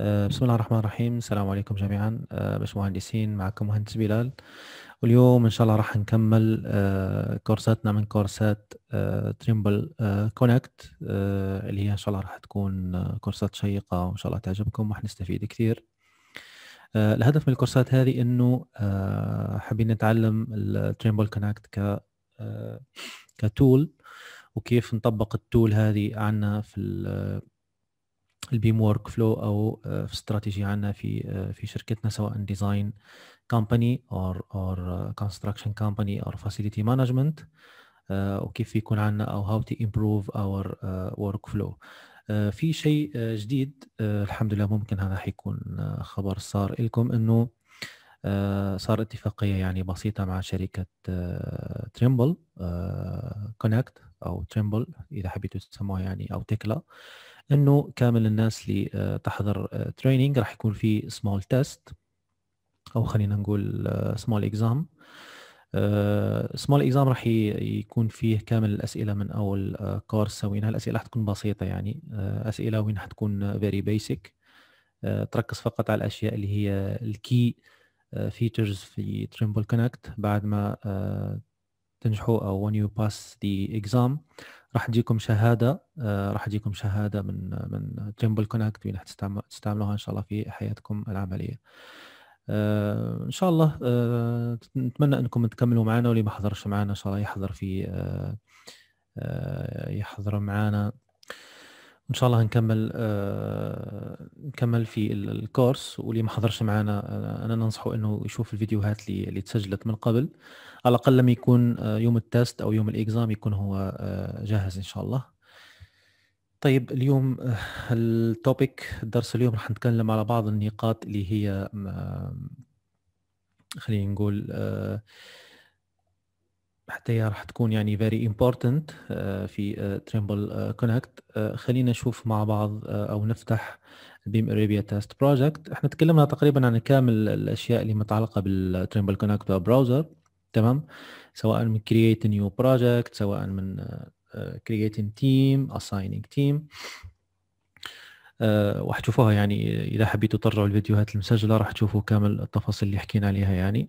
آه، بسم الله الرحمن الرحيم السلام عليكم جميعا آه، باش مهندسين معكم مهندس بلال واليوم ان شاء الله راح نكمل آه، كورساتنا من كورسات تريمبل كونكت اللي هي ان شاء الله راح تكون كورسات شيقة وان شاء الله تعجبكم راح نستفيد كثير الهدف من الكورسات هذه انه حابين نتعلم التريمبل كونكت ك كتول وكيف نطبق التول هذه عنا في البيم ورك فلو او آه، في استراتيجي عندنا في آه، في شركتنا سواء ديزاين كومباني اور اور كونستراكشن كومباني اور فاسيليتي مانجمنت وكيف يكون عندنا او هاو تو امبروف اور ورك فلو في شيء آه، جديد الحمد لله ممكن هذا حيكون خبر صار لكم انه صار اتفاقيه يعني بسيطه مع شركه تريمبل كونكت او تريمبل اذا حبيتوا تسموها يعني او تكلا انه كامل الناس اللي آه، تحضر تريننج آه، راح يكون في سمول تيست او خلينا نقول سمول اكزام سمول اكزام راح يكون فيه كامل الاسئله من اول كورس آه، سويناها الاسئله راح تكون بسيطه يعني اسئله وين راح تكون فيري بيسك تركز فقط على الاشياء اللي هي الكي فيتشرز في تريمبل كونكت بعد ما تنجحوا او when you pass the exam راح تجيكم شهاده آه، راح تجيكم شهاده من من جيمبل كونكت وين راح تستعملوها ان شاء الله في حياتكم العمليه آه، ان شاء الله آه، نتمنى انكم تكملوا معنا واللي ما حضرش معنا ان شاء الله يحضر في يحضر معنا ان شاء الله هنكمل آه نكمل في الكورس واللي ما حضرش معنا آه، انا ننصحه انه يشوف الفيديوهات اللي, اللي تسجلت من قبل على الاقل لما يكون آه، يوم التست او يوم الاكزام يكون هو آه، جاهز ان شاء الله طيب اليوم التوبيك الدرس اليوم راح نتكلم على بعض النقاط اللي هي خلينا نقول آه حتى هي راح تكون يعني فيري امبورتنت آه، في تريمبل آه، كونكت آه، خلينا نشوف مع بعض او نفتح بيم اريبيا تيست بروجكت احنا تكلمنا تقريبا عن كامل الاشياء اللي متعلقه بالتريمبل كونكت براوزر تمام سواء من كرييت نيو بروجكت سواء من كرييتنج تيم اساينينج تيم آه، راح تشوفوها يعني اذا حبيتوا ترجعوا الفيديوهات المسجله راح تشوفوا كامل التفاصيل اللي حكينا عليها يعني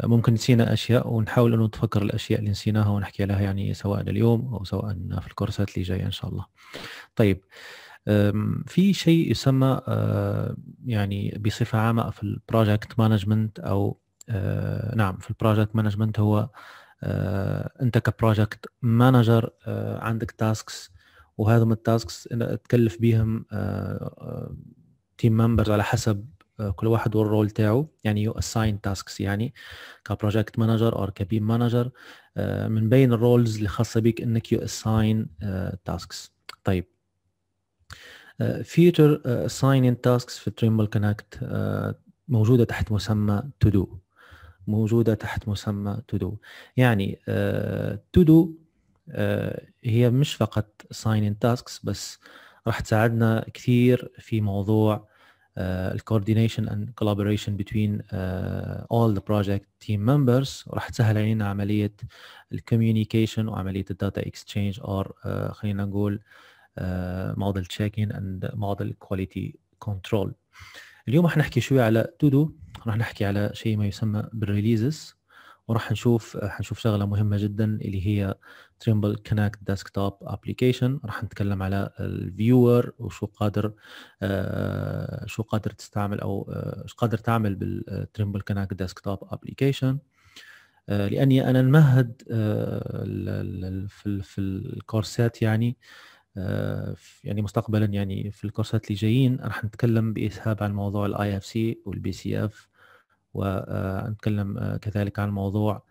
آه، ممكن نسينا اشياء ونحاول انه نتفكر الاشياء اللي نسيناها ونحكي عليها يعني سواء اليوم او سواء في الكورسات اللي جايه ان شاء الله طيب في شيء يسمى آه، يعني بصفه عامه في البروجكت مانجمنت او نعم في البروجكت مانجمنت هو انت كبروجكت مانجر عندك تاسكس وهذا من التاسكس تكلف بيهم تيم آه، ممبرز آه، على حسب آه، كل واحد والرول تاعه يعني يو اساين تاسكس يعني كبروجكت مانجر او كبيم مانجر من بين الرولز اللي خاصه بك انك يو اساين تاسكس طيب فيتر اساين ان تاسكس في تريمبل كونكت موجوده تحت مسمى تو دو موجوده تحت مسمى تو دو يعني تو دو آه، هي مش فقط ساين ان تاسكس بس راح تساعدنا كثير في موضوع الكوردينيشن اند كولابوريشن بين اول ذا بروجكت تيم ممبرز وراح تسهل علينا عمليه الكوميونيكيشن وعمليه الداتا اكسشينج اور خلينا نقول موديل تشيكين اند موديل كواليتي كنترول اليوم راح نحكي شوي على تو دو راح نحكي على شيء ما يسمى بالريليزز وراح نشوف حنشوف شغله مهمه جدا اللي هي تريمبل كونكت ديسكتوب ابلكيشن راح نتكلم على الفيور وشو قادر آه شو قادر تستعمل او آه شو قادر تعمل بالتريمبل كونكت ديسكتوب ابلكيشن آه لاني انا نمهد آه، في في الكورسات يعني آه، يعني مستقبلا يعني في الكورسات اللي جايين راح نتكلم باسهاب عن موضوع الاي اف سي والبي سي اف آه، ونتكلم كذلك عن موضوع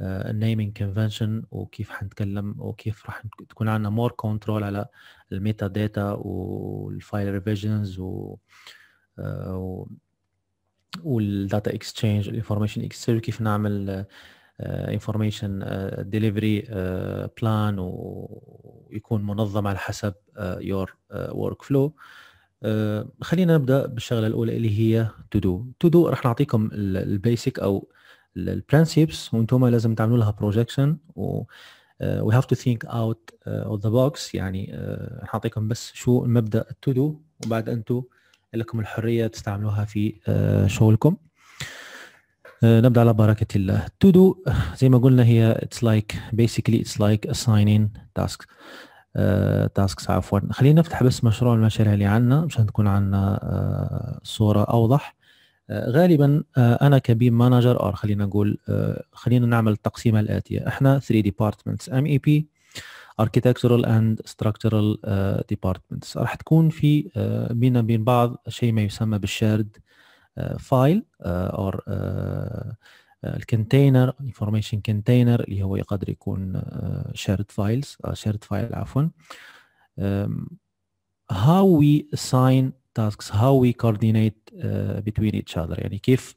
النيمينج آه، كونفنشن وكيف حنتكلم وكيف راح تكون عندنا مور كنترول على الميتا داتا والفايل ريفيجنز و والداتا اكسشينج الانفورميشن اكسشينج كيف نعمل انفورميشن ديليفري بلان ويكون منظم على حسب يور ورك فلو خلينا نبدا بالشغله الاولى اللي هي تو دو تو دو راح نعطيكم البيسك او البرنسيبس وانتم لازم تعملوا لها بروجكشن و وي هاف تو ثينك اوت اوف ذا بوكس يعني آه، حاعطيكم بس شو مبدا تو دو وبعد انتم لكم الحريه تستعملوها في آه، شغلكم آه، نبدا على بركه الله تو دو زي ما قلنا هي اتس لايك بيسيكلي اتس لايك اساينين تاسكس تاسكس عفوا خلينا نفتح بس مشروع المشاريع اللي عندنا مشان تكون عندنا صوره اوضح غالبا آه، انا كبيم مانجر او خلينا نقول آه، خلينا نعمل التقسيمه الاتيه احنا 3 ديبارتمنتس ام اي بي architectural and structural uh, departments راح تكون في uh, بينا بين بعض شيء ما يسمى بالشارد فايل او الكونتينر انفورميشن كونتينر اللي هو يقدر يكون شيرد فايلز شيرد فايل عفوا هاو how we assign تاسكس هاو وي كوردينيت بتوين ايتش اذر يعني كيف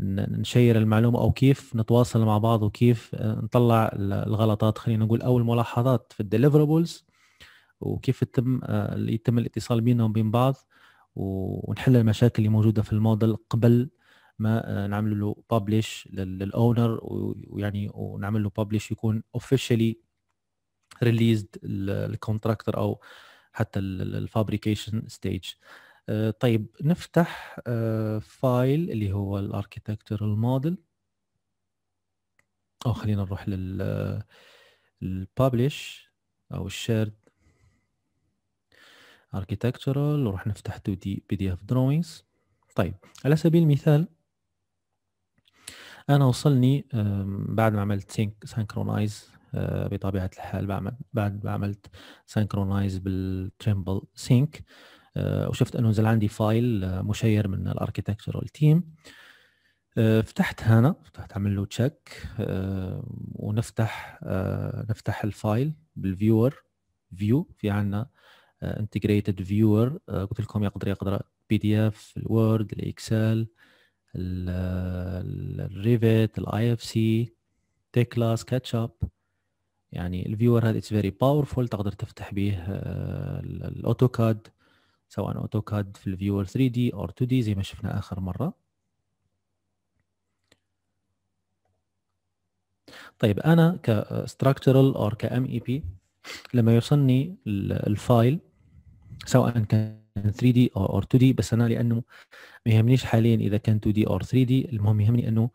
نشير المعلومة أو كيف نتواصل مع بعض وكيف آه، نطلع الغلطات خلينا نقول أو الملاحظات في الديليفربلز وكيف يتم آه، يتم الاتصال بينهم وبين بعض ونحل المشاكل اللي موجودة في الموديل قبل ما آه، نعمل له بابليش للاونر ويعني ونعمل له بابليش يكون اوفيشلي ريليزد الكونتراكتور او حتى الفابريكيشن ستيج آه، طيب نفتح فايل آه، اللي هو الاركيتكتشرال موديل او خلينا نروح لل البابليش او الشيرد architectural وراح نفتح 2 دي بي دي اف drawings طيب على سبيل المثال انا وصلني بعد ما عملت سينكرونايز آه، بطبيعه الحال بعمل بعد ما عملت سينكرونايز بالتريمبل سينك آه، وشفت انه نزل عندي فايل آه، مشير من الاركتكتشرال تيم آه، فتحت هنا فتحت اعمل له تشيك ونفتح نفتح الفايل بالفيور فيو في عندنا انتجريتد فيور قلت لكم يقدر يقدر بي دي اف الوورد الاكسل الريفت الاي اف سي تي كلاس كاتشاب يعني الفيور هذا اتس فيري باورفول تقدر تفتح به الاوتوكاد سواء اوتوكاد في الفيور 3 دي او 2 دي زي ما شفنا اخر مره طيب انا كستراكشرال او كام اي بي لما يوصلني الفايل سواء كان 3 دي او 2 دي بس انا لانه ما يهمنيش حاليا اذا كان 2 دي او 3 دي المهم يهمني انه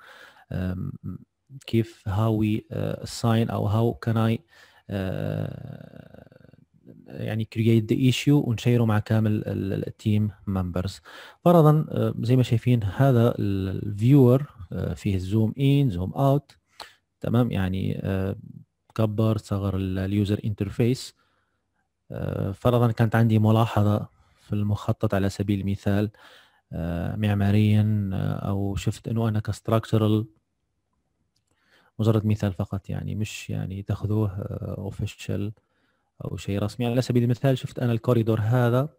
كيف هاوي آه، ساين او هاو كان اي يعني كرييت ذا ايشيو ونشيره مع كامل التيم ممبرز فرضا آه، زي ما شايفين هذا الفيور آه، فيه الزوم ان زوم اوت تمام يعني آه، كبر صغر اليوزر انترفيس فرضا كانت عندي ملاحظه في المخطط على سبيل المثال معماريا او شفت انه انا كستراكشرال مجرد مثال فقط يعني مش يعني تاخذوه اوفيشال او شيء رسمي على سبيل المثال شفت انا الكوريدور هذا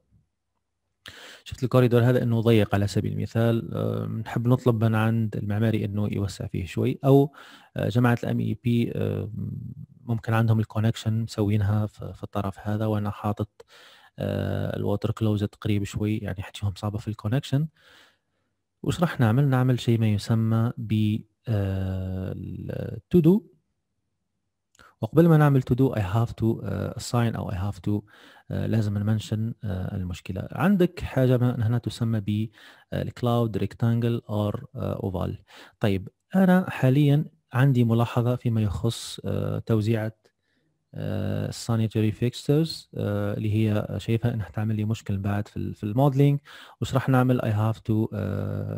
شفت الكوريدور هذا انه ضيق على سبيل المثال آه، نحب نطلب من عند المعماري انه يوسع فيه شوي او آه، جماعه الام اي بي آه، ممكن عندهم الكونكشن مسوينها في الطرف هذا وانا حاطط الووتر كلوزت قريب شوي يعني حكيهم صعبه في الكونكشن وش راح نعمل نعمل شيء ما يسمى ب تو دو وقبل ما نعمل تو دو اي هاف تو ساين او اي هاف تو لازم نمنشن uh, المشكله عندك حاجه ما هنا تسمى ب الكلاود ريكتانجل اور اوفال طيب انا حاليا عندي ملاحظه فيما يخص uh, توزيعه السانيتري uh, فيكسترز uh, اللي هي شايفها انها تعمل لي مشكل بعد في الموديلنج وش راح نعمل اي هاف تو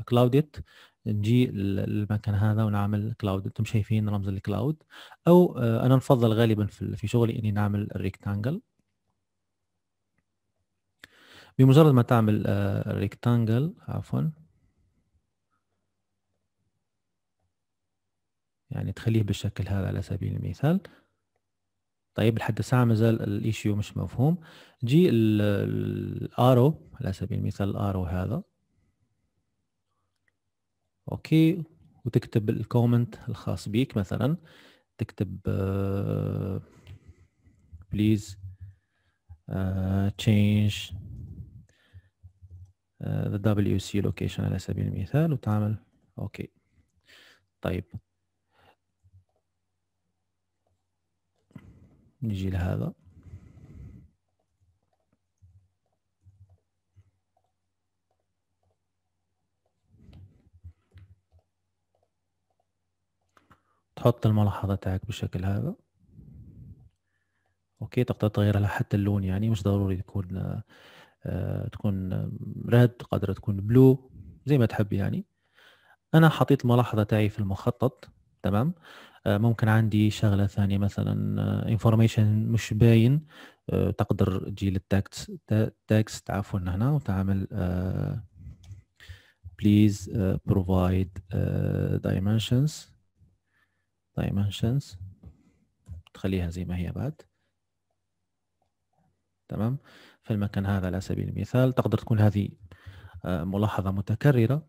كلاود ات نجي للمكان هذا ونعمل كلاود انتم شايفين رمز الكلاود او آه، انا نفضل غالبا في شغلي اني نعمل ريكتانجل بمجرد ما تعمل ريكتانجل آه، عفوا يعني تخليه بالشكل هذا على سبيل المثال طيب لحد الساعة مازال الايشيو مش مفهوم جي الارو على سبيل المثال الارو هذا اوكي وتكتب الكومنت الخاص بيك مثلا تكتب بليز تشينج ذا دبليو سي لوكيشن على سبيل المثال وتعمل اوكي طيب نجي لهذا تحط الملاحظة تاعك بالشكل هذا اوكي تقدر تغير لها حتى اللون يعني مش ضروري تكون آه، تكون ريد قادرة تكون بلو زي ما تحب يعني انا حطيت الملاحظة تاعي في المخطط تمام آه، ممكن عندي شغلة ثانية مثلا انفورميشن آه، مش باين تقدر تجي للتاكس تاكس عفوا هنا وتعمل بليز بروفايد dimensions dimensions طيب، تخليها زي ما هي بعد تمام في المكان هذا على سبيل المثال تقدر تكون هذه آه، ملاحظة متكررة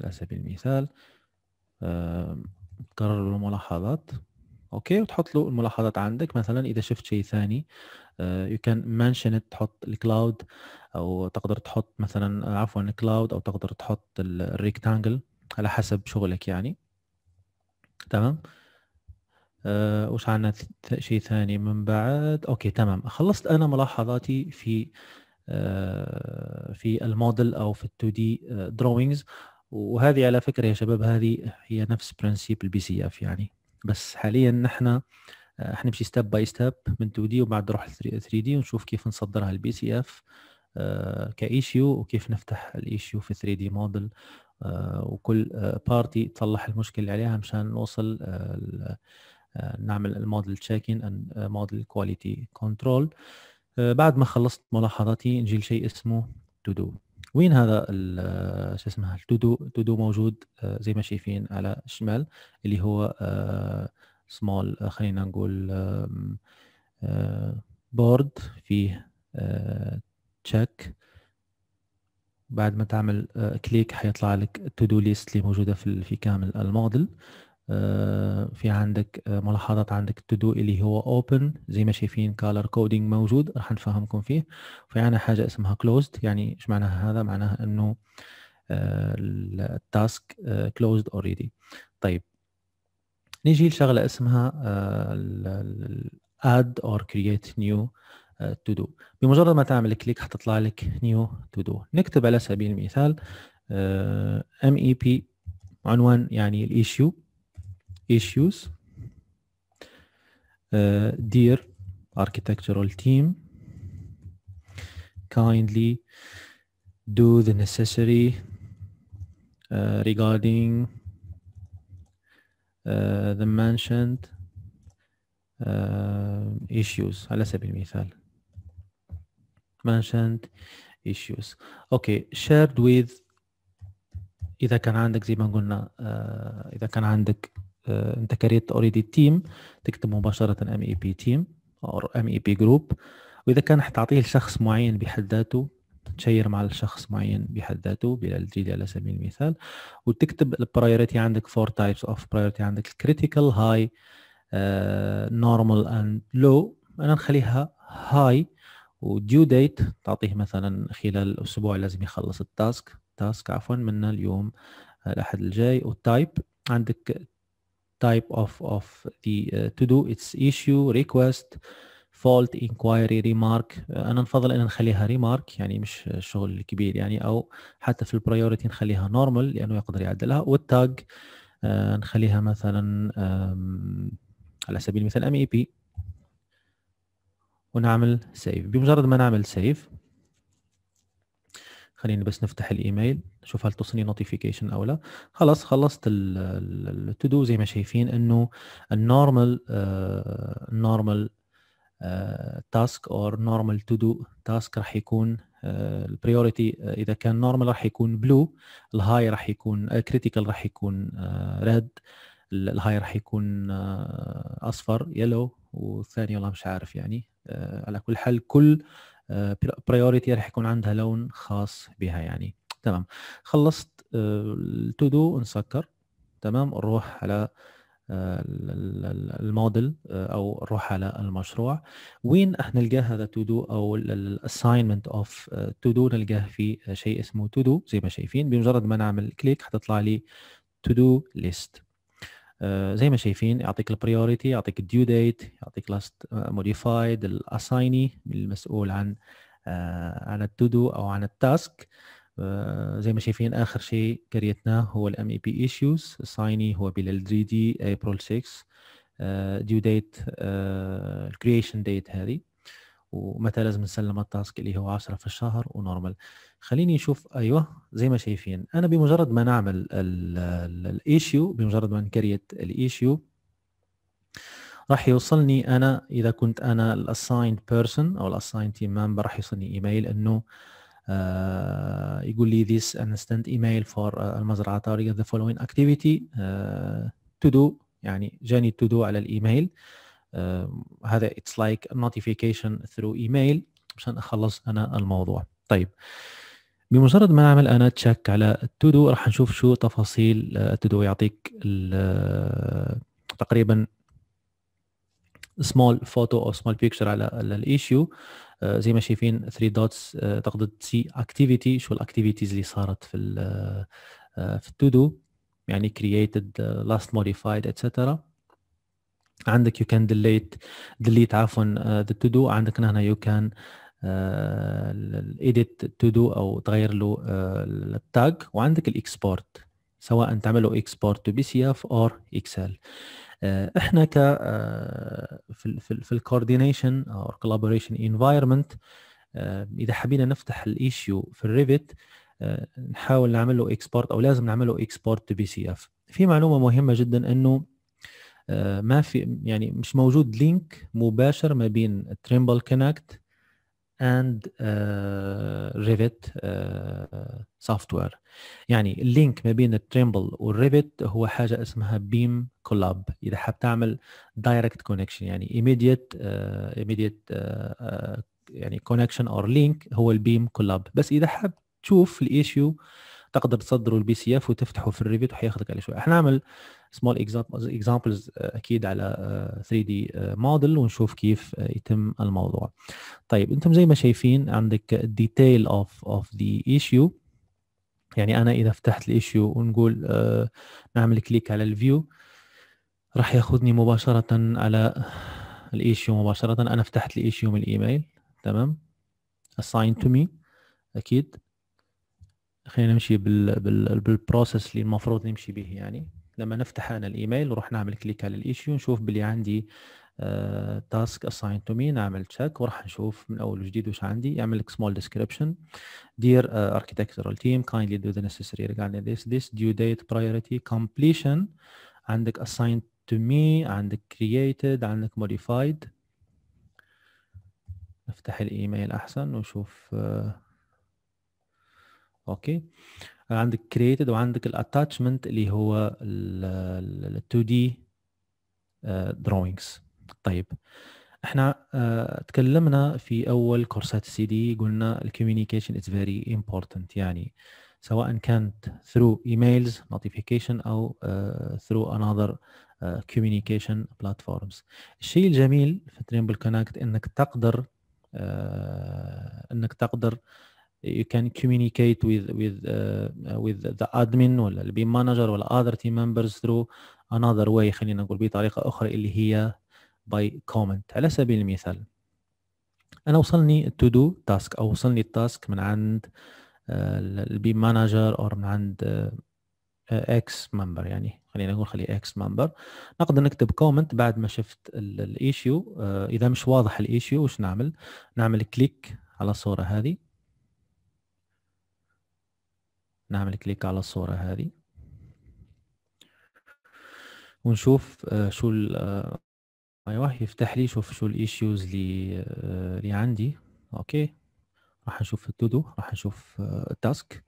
على سبيل المثال آه، تكرر الملاحظات اوكي وتحط له الملاحظات عندك مثلا اذا شفت شيء ثاني يو كان منشن تحط الكلاود او تقدر تحط مثلا عفوا الكلاود او تقدر تحط الريكتانجل على حسب شغلك يعني تمام آه وش عنا شيء ثاني من بعد اوكي تمام خلصت انا ملاحظاتي في آه في الموديل او في ال 2 دي دروينجز وهذه على فكره يا شباب هذه هي نفس برنسيب البي سي اف يعني بس حاليا نحن حنمشي ستيب باي ستيب من 2 دي وبعد نروح 3 دي ونشوف كيف نصدرها البي سي اف آه، كايشيو وكيف نفتح الايشيو في 3 دي موديل آه، وكل بارتي آه، تصلح المشكله اللي عليها مشان نوصل آه، نعمل الموديل تشيكين اند موديل كواليتي كنترول بعد ما خلصت ملاحظاتي نجي لشيء اسمه تو دو وين هذا شو اسمها تو دو تو دو موجود زي ما شايفين على الشمال اللي هو سمول خلينا نقول بورد فيه تشيك بعد ما تعمل كليك آه، حيطلع لك تو دو ليست اللي موجوده في في كامل الموديل آه، في عندك آه، ملاحظات عندك تو دو اللي هو اوبن زي ما شايفين كالر كودينج موجود راح نفهمكم فيه في عندنا حاجه اسمها كلوزد يعني ايش معناها هذا معناها انه التاسك كلوزد اوريدي طيب نيجي لشغله اسمها اد اور كرييت نيو تو دو بمجرد ما تعمل كليك حتطلع لك نيو تو دو نكتب على سبيل المثال ام اي بي عنوان يعني الايشيو ايشيوز دير architectural team kindly do the necessary uh, regarding uh, the mentioned uh, issues على سبيل المثال mentioned issues اوكي shared with اذا كان عندك زي ما قلنا آه، اذا كان عندك آه، انت كريت اوريدي تيم تكتب مباشره MEP team تيم او MEP group واذا كان حتعطيه لشخص معين بحد ذاته تشير مع الشخص معين بحد ذاته بالجيل على سبيل المثال وتكتب البرايورتي عندك فور تايبس اوف برايورتي عندك الكريتيكال هاي نورمال اند لو انا نخليها هاي وديو ديت تعطيه مثلا خلال اسبوع لازم يخلص التاسك تاسك عفوا من اليوم الاحد الجاي والتايب عندك تايب اوف اوف ذا تو دو اتس ايشيو ريكويست فولت انكوايري ريمارك انا نفضل ان نخليها ريمارك يعني مش شغل كبير يعني او حتى في البريوريتي نخليها نورمال لانه يقدر يعدلها والتاج آه، نخليها مثلا على سبيل المثال ام اي بي ونعمل سيف بمجرد ما نعمل سيف خليني بس نفتح الايميل نشوف هل توصلني نوتيفيكيشن او لا خلاص خلصت التو دو زي ما شايفين انه النورمال النورمال تاسك اور نورمال تو دو تاسك راح يكون آه، البريوريتي uh, آه، اذا كان نورمال راح يكون بلو الهاي راح يكون كريتيكال آه، uh, راح يكون ريد uh, الهاي راح يكون آه، اصفر يلو والثاني والله مش عارف يعني آه، على كل حال كل برايورتي آه، راح يكون عندها لون خاص بها يعني تمام خلصت التودو نسكر تمام نروح على الموديل او نروح على المشروع وين راح نلقى هذا تو دو او الاساينمنت اوف تو دو نلقاه في شيء اسمه تو دو زي ما شايفين بمجرد ما نعمل كليك حتطلع لي تو دو ليست آه، زي ما شايفين يعطيك البريوريتي يعطيك الديو ديت يعطيك لاست موديفايد الاسايني المسؤول عن آه، عن التودو او عن التاسك آه، زي ما شايفين اخر شيء كريتناه هو الام اي بي ايشوز اسايني هو بلال 3 دي ابريل 6 ديو ديت الكرييشن ديت هذه ومتى لازم نسلم التاسك اللي هو 10 في الشهر ونورمال خليني نشوف ايوه زي ما شايفين انا بمجرد ما نعمل الايشيو بمجرد ما نكريت الايشيو راح يوصلني انا اذا كنت انا الاسايند بيرسون او الاسايند تيم ممبر راح يوصلني ايميل انه آه، يقول لي this instant email for آه، المزرعه target the following activity تو آه، to do يعني جاني to do على الايميل uh, آه، هذا اتس لايك نوتيفيكيشن ثرو ايميل عشان اخلص انا الموضوع طيب بمجرد ما نعمل انا تشيك على التودو راح نشوف شو تفاصيل آه، التودو يعطيك آه، تقريبا سمول فوتو او سمول بيكتشر على الايشيو زي ما شايفين 3 دوتس تقدر تسي اكتيفيتي شو الاكتيفيتيز اللي صارت في في التودو يعني created last modified etc عندك يو كان ديليت ديليت عفوا ذا تو دو عندك هنا يو كان الايديت تو دو او تغير له آه، التاج وعندك الاكسبورت سواء تعمله اكسبورت تو بي سي اف اور اكسل احنا ك آه، في في الكوردينيشن او كولابوريشن انفايرمنت اذا حبينا نفتح الايشيو في الريفت آه، نحاول نعمل له اكسبورت او لازم نعمله اكسبورت تو بي سي اف في معلومه مهمه جدا انه آه، ما في يعني مش موجود لينك مباشر ما بين تريمبل كونكت اند ريفت سوفت وير يعني اللينك ما بين التريمبل والريفت هو حاجه اسمها بيم كولاب اذا حاب تعمل دايركت كونكشن يعني ايميديت ايميديت آه، آه، يعني كونكشن اور لينك هو البيم كولاب بس اذا حاب تشوف الايشيو uh, تقدر تصدره البي سي اف وتفتحه في الريفت وحياخذك عليه شويه حنعمل سمول اكزامبلز اكيد على 3 دي موديل ونشوف كيف آه، يتم الموضوع طيب انتم زي ما شايفين عندك ديتيل اوف اوف ذا ايشيو يعني انا اذا فتحت الايشيو ونقول آه، نعمل كليك على الفيو راح ياخذني مباشره على الايشيو مباشره انا فتحت الايشيو من الايميل تمام assign to me اكيد خلينا نمشي بال... بال... بالبروسيس اللي المفروض نمشي به يعني لما نفتح انا الايميل نروح نعمل كليك على الايشيو نشوف باللي عندي تاسك اساين تو مي نعمل تشيك وراح نشوف من اول وجديد وش عندي يعمل لك سمول ديسكربشن دير اركيتكتشرال تيم كايندلي دو ذا نيسيسري regarding ذيس ذيس ديو ديت برايورتي كومبليشن عندك assigned to me عندك created عندك modified نفتح الايميل احسن ونشوف uh, آه، اوكي عندك created وعندك الاتاتشمنت اللي هو ال 2 دي آه، drawings طيب احنا آه، تكلمنا في اول كورسات السي دي قلنا الكوميونيكيشن از فيري امبورتنت يعني سواء كانت through emails notification او uh, through another اه communication platforms الشيء الجميل في تريمبل كونكت انك تقدر انك تقدر you can communicate with with uh, with the admin ولا البيم مانجر ولا other team members through another way خلينا نقول بطريقه اخرى اللي هي by comment على سبيل المثال انا وصلني to do task او وصلني التاسك من عند البيم مانجر او من عند اكس آه، ممبر يعني خلينا نقول خلي اكس ممبر نقدر نكتب كومنت بعد ما شفت الايشيو آه، اذا مش واضح الايشيو وش نعمل نعمل كليك على الصوره هذه نعمل كليك على الصورة هذه ونشوف آه، شو ال آه، ايوه يفتح لي شوف شو الايشوز اللي اللي آه، عندي اوكي راح نشوف التودو راح نشوف التاسك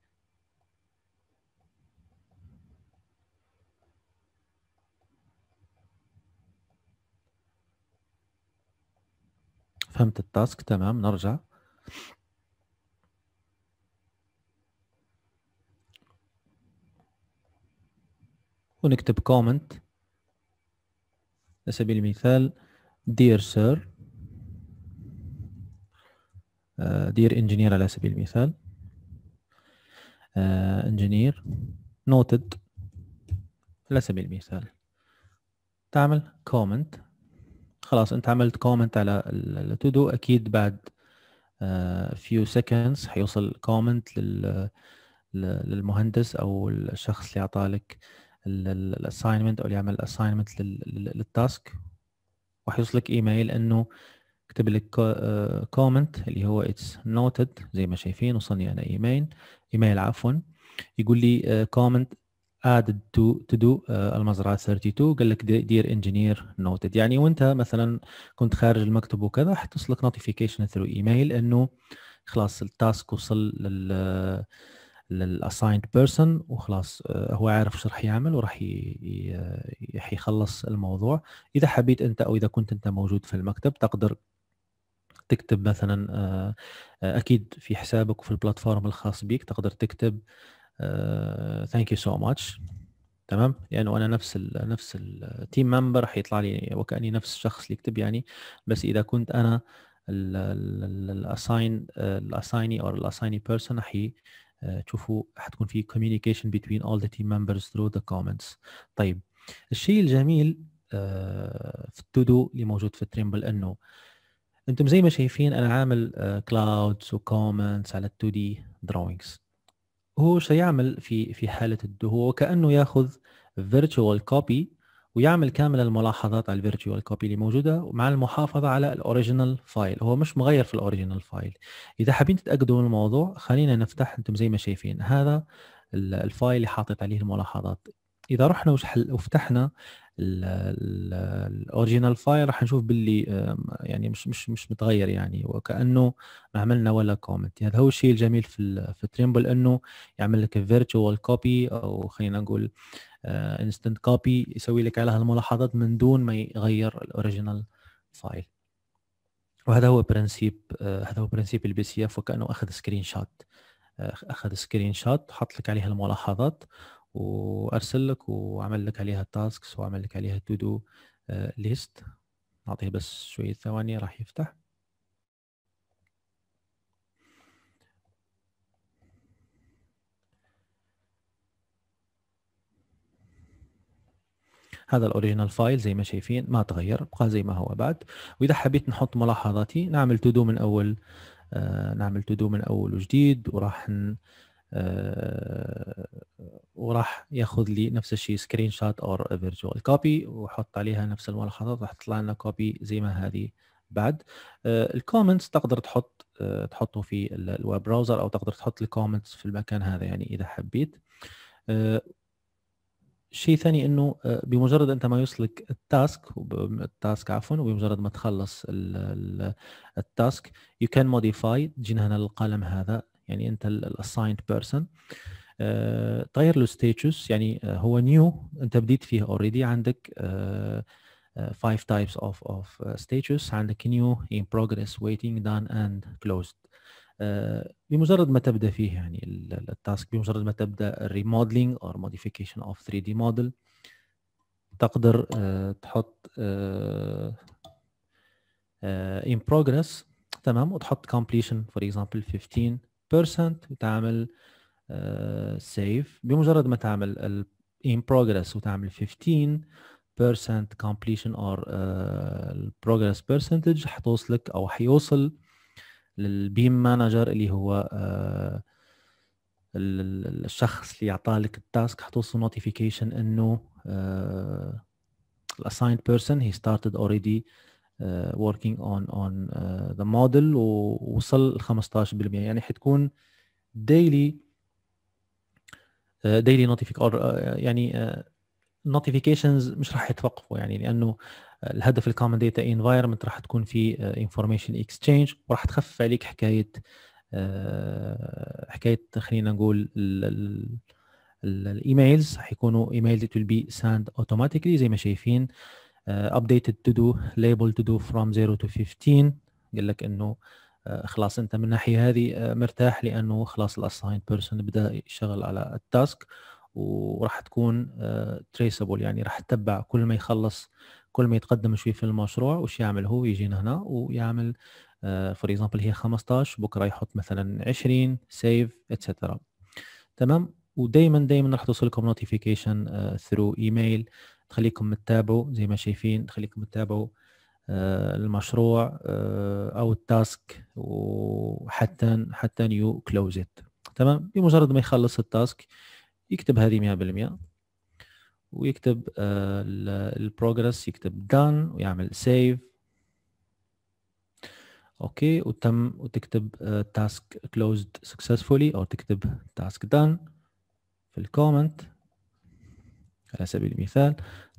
فهمت التاسك تمام نرجع ونكتب كومنت على سبيل المثال دير سير دير انجينير على سبيل المثال انجينير آه، نوتد على سبيل المثال تعمل كومنت خلاص انت عملت كومنت على التودو اكيد بعد فيو آه، uh, حيوصل كومنت للمهندس او الشخص اللي اعطالك الاساينمنت او اللي يعمل الاساينمنت للتاسك راح يوصلك ايميل انه اكتب لك كومنت آه، اللي هو اتس نوتد زي ما شايفين وصلني انا ايميل ايميل عفوا يقول لي كومنت ادد تو تو دو المزرعه 32 قال لك دير انجينير نوتد يعني وانت مثلا كنت خارج المكتب وكذا حتوصلك نوتيفيكيشن ثرو ايميل انه خلاص التاسك وصل لل للاسايند بيرسون وخلاص آه، هو عارف ايش راح يعمل وراح يخلص الموضوع اذا حبيت انت او اذا كنت انت موجود في المكتب تقدر تكتب مثلا آه، آه، اكيد في حسابك وفي البلاتفورم الخاص بيك تقدر تكتب ثانك يو سو ماتش تمام لانه يعني انا نفس الـ نفس التيم ممبر راح يطلع لي وكاني نفس الشخص اللي يكتب يعني بس اذا كنت انا الاساين الاسايني او الاسايني بيرسون راح آه، تشوفوا حتكون في communication between all the team members through the comments طيب الشيء الجميل آه، في التودو اللي موجود في تريمبل انه انتم زي ما شايفين انا عامل كلاودز آه، وكومنتس على 2 دي drawings هو سيعمل في في حاله الدو هو كانه ياخذ فيرتشوال كوبي ويعمل كامل الملاحظات على الفيرتشوال كوبي اللي موجوده مع المحافظه على الاوريجينال فايل هو مش مغير في الاوريجينال فايل اذا حابين تتاكدوا من الموضوع خلينا نفتح انتم زي ما شايفين هذا الفايل اللي حاطط عليه الملاحظات اذا رحنا وفتحنا الاوريجينال فايل راح نشوف باللي يعني مش مش مش متغير يعني وكانه ما عملنا ولا كومنت يعني هذا هو الشيء الجميل في في تريمبل انه يعمل لك فيرتشوال كوبي او خلينا نقول انستنت آه، كوبي يسوي لك على هالملاحظات من دون ما يغير الاوريجينال فايل وهذا هو برنسيب آه، هذا هو برنسيب البي سي اف وكانه اخذ سكرين شوت آه، اخذ سكرين شوت حط لك عليها الملاحظات وارسل لك وعمل لك عليها تاسكس وعمل لك عليها تو دو ليست نعطيه بس شويه ثواني راح يفتح هذا الاوريجينال فايل زي ما شايفين ما تغير بقى زي ما هو بعد واذا حبيت نحط ملاحظاتي نعمل تودو من اول آه، نعمل تودو من اول وجديد وراح ن... آه، وراح ياخذ لي نفس الشيء سكرين شوت اور فيرجوال كوبي وحط عليها نفس الملاحظات راح تطلع لنا كوبي زي ما هذه بعد آه، الكومنتس تقدر تحط تحطه في الويب براوزر او تقدر تحط الكومنتس في المكان هذا يعني اذا حبيت شيء ثاني انه آه، بمجرد انت ما يوصلك التاسك التاسك عفوا وبمجرد ما تخلص التاسك يو كان موديفاي جينا هنا للقلم هذا يعني انت الاسايند آه، بيرسون تغير له ستيتوس يعني آه، هو نيو انت بديت فيه اوريدي عندك فايف تايبس اوف اوف status عندك نيو ان بروجريس ويتنج دان اند كلوزد آه، بمجرد ما تبدا فيه يعني التاسك بمجرد ما تبدا الريمودلينج او موديفيكيشن اوف 3 دي موديل تقدر آه، تحط ان آه، بروجريس تمام وتحط كومبليشن فور اكزامبل 15% وتعمل سيف بمجرد ما تعمل ان بروجريس وتعمل 15% completion or progress percentage حتوصلك او حيوصل للبيم مانجر اللي هو آه، الشخص اللي لك التاسك حتوصل نوتيفيكيشن انه الاسايند بيرسون هي ستارتد اوريدي working on on ذا آه، the model ووصل 15% يعني حتكون daily ديلي آه، daily notification يعني نوتيفيكيشنز notifications مش راح يتوقفوا يعني لانه الهدف الكومن داتا انفايرمنت راح تكون في انفورميشن آه، اكسشينج وراح تخفف عليك حكايه آه، حكايه خلينا نقول الايميلز حيكونوا ايميلز it بي ساند اوتوماتيكلي زي ما شايفين ابديتد تو دو ليبل تو دو فروم 0 تو 15 قال لك انه آه، خلاص انت من الناحيه هذه مرتاح لانه خلاص الاساين بيرسون بدا يشتغل على التاسك وراح تكون تريسبل يعني راح تتبع كل ما يخلص كل ما يتقدم شوي في المشروع وش يعمل هو يجينا هنا ويعمل فور اكزامبل هي 15 بكره يحط مثلا 20 سيف اتسترا تمام ودائما دائما راح توصلكم نوتيفيكيشن ثرو ايميل تخليكم تتابعوا زي ما شايفين تخليكم تتابعوا آه، المشروع آه، او التاسك وحتى حتى يو كلوز ات تمام بمجرد ما يخلص التاسك يكتب هذه 100% ويكتب آه، البروجرس يكتب دان ويعمل سيف اوكي وتم وتكتب تاسك كلوزد سكسسفولي او تكتب تاسك دان في الكومنت على سبيل المثال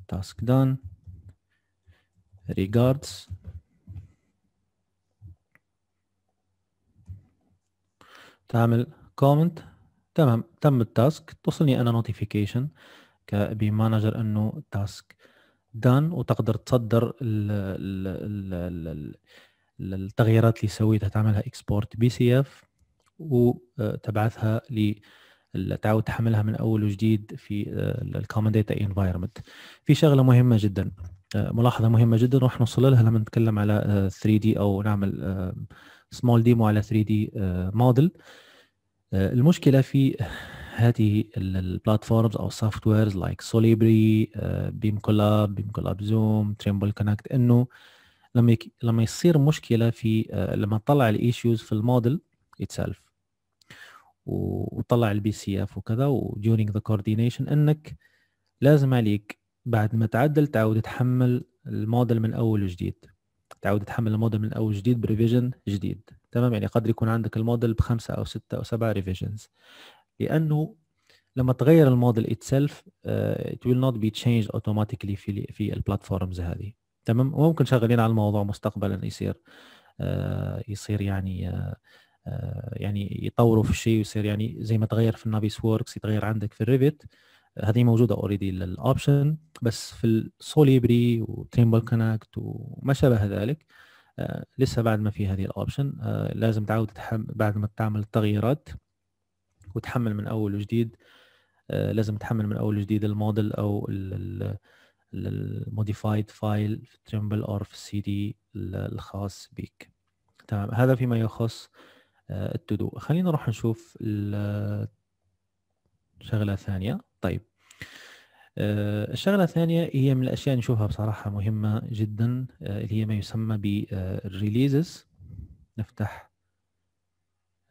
تاسك دان ريجاردز تعمل كومنت تمام تم التاسك توصلني انا نوتيفيكيشن بمانجر انه تاسك دان وتقدر تصدر التغييرات اللي سويتها تعملها اكسبورت بي سي اف وتبعثها آه، ل تعاود تحملها من اول وجديد في الكومن داتا انفايرمنت في شغله مهمه جدا آه، ملاحظه مهمه جدا راح نوصل لها لما نتكلم على 3 آه، دي او نعمل سمول ديمو على 3 دي موديل المشكله في هذه البلاتفورمز او السوفت ويرز لايك سوليبري بيم كولاب بيم كولاب زوم تريمبل كونكت انه لما يك... لما يصير مشكله في آه، لما تطلع الايشوز في الموديل اتسلف وطلع البي سي اف وكذا وديورينج ذا كوردينيشن انك لازم عليك بعد ما تعدل تعود تحمل الموديل من اول وجديد تعود تحمل الموديل من اول وجديد بريفيجن جديد تمام يعني قد يكون عندك الموديل بخمسه او سته او سبعه ريفيجنز لانه لما تغير الموديل اتسلف ات ويل نوت بي تشينج اوتوماتيكلي في في البلاتفورمز هذه تمام وممكن شغالين على الموضوع مستقبلا يصير آه، يصير يعني آه، آه، يعني يطوروا في الشيء ويصير يعني زي ما تغير في النافيس ووركس يتغير عندك في الريفت هذه موجوده اوريدي الاوبشن بس في السوليبري وتريمبل كونكت وما شابه ذلك لسه بعد ما في هذه الاوبشن لازم تعاود بعد ما تعمل التغييرات وتحمل من اول وجديد آه، لازم تحمل من اول وجديد الموديل او الموديفايد فايل في تريمبل او في السي دي الخاص بك تمام هذا فيما يخص آه، التدو خلينا نروح نشوف شغله ثانيه طيب آه، الشغلة الثانية هي من الأشياء اللي نشوفها بصراحة مهمة جدا اللي هي ما يسمى بالريليزز نفتح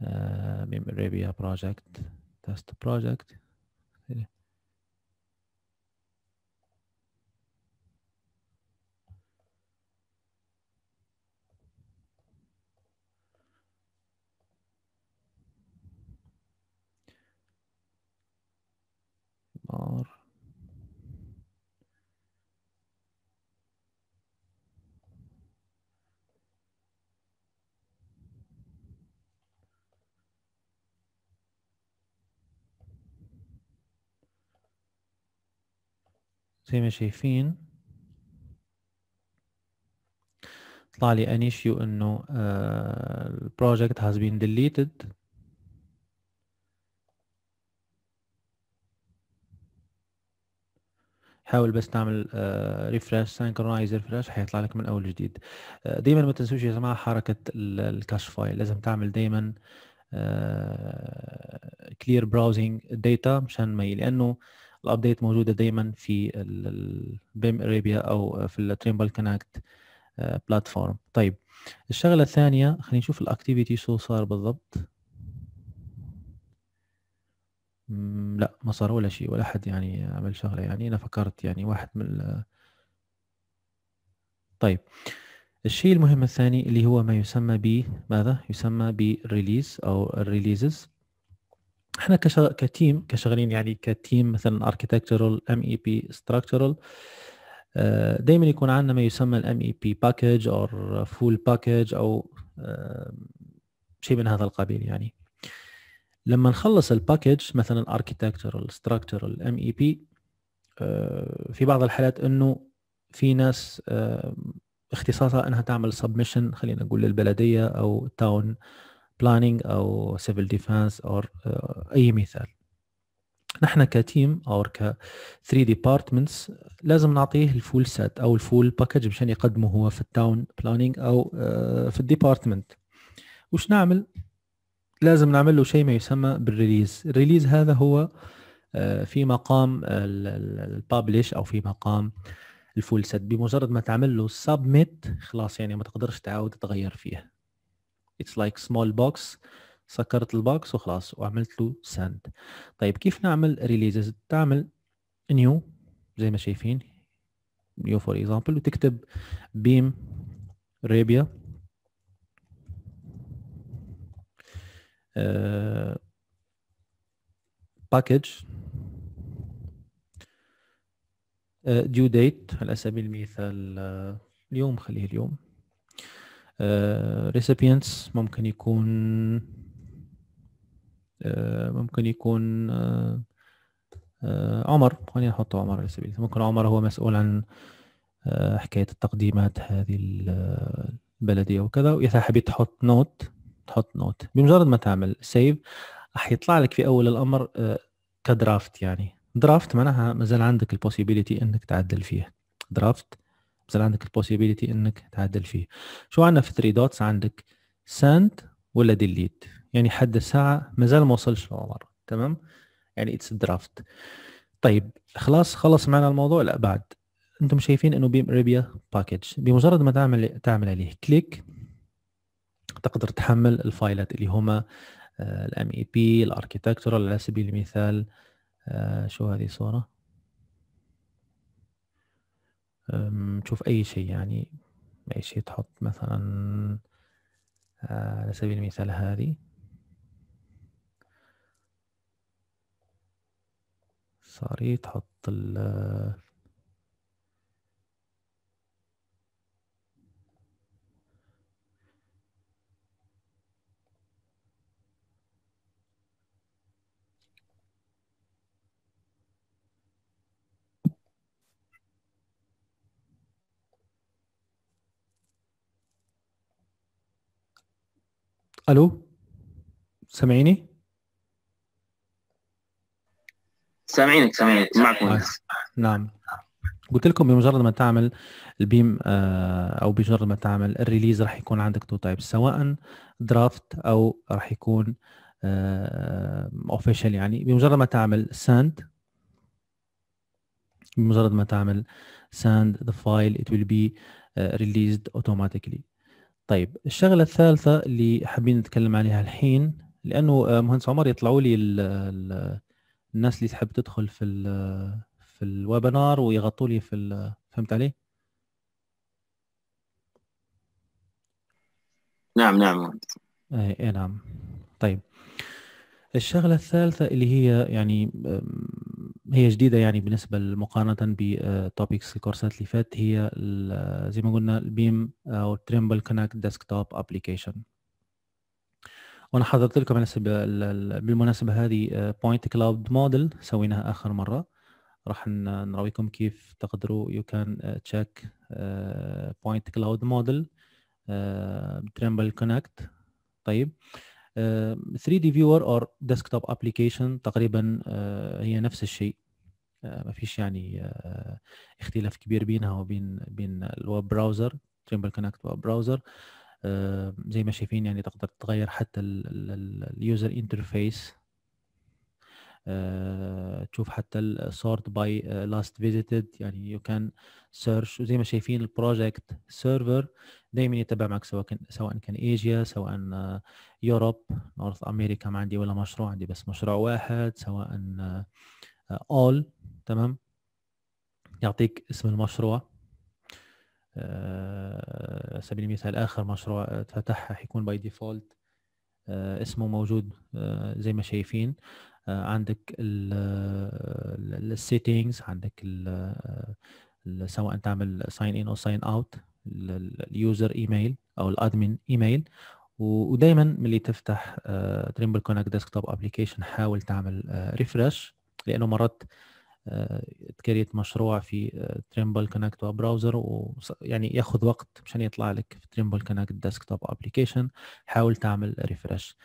uh, maybe a project, test project. زي ما شايفين طلع لي ان ايشيو انه البروجكت هاز بين ديليتد حاول بس تعمل ريفرش سينكرونايز ريفرش حيطلع لك من اول جديد آه، دايما ما تنسوش يا جماعه حركه الكاش فايل لازم تعمل دايما كلير براوزنج داتا مشان ما لانه الابديت موجوده دايما في البيم اريبيا او في التريمبل كونكت بلاتفورم طيب الشغله الثانيه خلينا نشوف الاكتيفيتي شو صار بالضبط لا ما صار ولا شيء ولا حد يعني عمل شغله يعني انا فكرت يعني واحد من طيب الشيء المهم الثاني اللي هو ما يسمى ب ماذا يسمى بالريليز او الريليزز احنا كشغ... كتيم كشغالين يعني كتيم مثلا اركيتكتشرال ام اي بي ستراكشرال دائما يكون عندنا ما يسمى الام اي بي باكج او فول باكج او شيء من هذا القبيل يعني لما نخلص الباكج مثلا اركيتكتشرال ستراكشرال ام اي بي في بعض الحالات انه في ناس آه، اختصاصها انها تعمل سبمشن خلينا نقول للبلديه او تاون بلانينج او سيفل ديفنس او اي مثال نحن كتيم او ك 3 ديبارتمنتس لازم نعطيه الفول سات او الفول باكج مشان يقدمه هو في التاون بلانينج او آه، في الديبارتمنت وش نعمل لازم نعمل له شيء ما يسمى بالريليز الريليز هذا هو آه، في مقام البابليش او في مقام الفول سيت بمجرد ما تعمل له سبميت خلاص يعني ما تقدرش تعاود تغير فيه اتس لايك سمول بوكس سكرت البوكس وخلاص وعملت له send طيب كيف نعمل ريليزز تعمل نيو زي ما شايفين نيو فور اكزامبل وتكتب بيم ريبيا باكج ديو ديت على سبيل المثال آه، اليوم خليه اليوم آه، recipients ممكن يكون آه، ممكن يكون آه، عمر خلينا نحط عمر على سبيل ممكن عمر هو مسؤول عن حكاية التقديمات هذه البلدية وكذا وإذا حبيت تحط نوت تحط نوت بمجرد ما تعمل سيف يطلع لك في أول الأمر كدرافت يعني درافت معناها مازال عندك البوسيبيليتي انك تعدل فيه درافت بصير عندك البوسيبيليتي انك تعدل فيه شو عندنا في 3 دوتس عندك ساند ولا ديليت يعني حد الساعه مازال ما وصلش العمر تمام يعني اتس درافت طيب خلاص خلص معنا الموضوع لا بعد انتم شايفين انه بيم اريبيا باكج بمجرد ما تعمل تعمل عليه كليك تقدر تحمل الفايلات اللي هما الام اي بي الاركيتكتشر على سبيل المثال آه، شو هذه صوره تشوف اي شيء يعني اي شيء تحط مثلا آه، على سبيل المثال هذه صار تحط ال الو سامعيني؟ سامعينك سامعينك آه، معكم نعم قلت لكم بمجرد ما تعمل البيم آه، او بمجرد ما تعمل الريليز راح يكون عندك تو تايب سواء درافت او راح يكون اوفيشال آه، يعني بمجرد ما تعمل ساند بمجرد ما تعمل send the file it will be uh, released automatically طيب الشغلة الثالثة اللي حابين نتكلم عليها الحين لأنه آه، مهندس عمر يطلعوا لي الـ الـ الناس اللي تحب تدخل في الـ في الويبنار ويغطوا لي في فهمت علي؟ نعم نعم اي نعم طيب الشغلة الثالثة اللي هي يعني هي جديده يعني بالنسبه مقارنه بتوبكس آه، الكورسات اللي فات هي آه، زي ما قلنا البيم آه، او تريمبل كونكت ديسكتوب ابلكيشن وانا حضرت لكم بالمناسبه هذه بوينت كلاود موديل سويناها اخر مره راح نراويكم كيف تقدروا يو كان تشيك بوينت كلاود موديل تريمبل كونكت طيب 3 d Viewer or ديسكتوب Application تقريبا هي نفس الشيء آه، ما فيش يعني آه، اختلاف كبير بينها وبين بين الويب براوزر تريمبل كونكت ويب براوزر زي ما شايفين يعني تقدر تغير حتى اليوزر انترفيس آه، تشوف حتى السورت باي لاست فيزيتد يعني يو كان سيرش وزي ما شايفين البروجكت سيرفر دايما يتبع معك سواء كان سواء كان ايجيا سواء يوروب نورث امريكا ما عندي ولا مشروع عندي بس مشروع واحد سواء اول تمام يعطيك اسم المشروع آه، سبيل المثال اخر مشروع فتح حيكون باي آه، ديفولت اسمه موجود آه، زي ما شايفين عندك السيتنجز عندك ال سواء تعمل ساين ان او ساين اوت اليوزر ايميل او الادمن ايميل ودايما ملي تفتح تريمبل كونكت ديسكتوب ابلكيشن حاول تعمل ريفرش لانه مرات تكريت مشروع في تريمبل كونكت وبراوزر ويعني ياخذ وقت مشان يطلع لك في تريمبل كونكت ديسكتوب ابلكيشن حاول تعمل ريفرش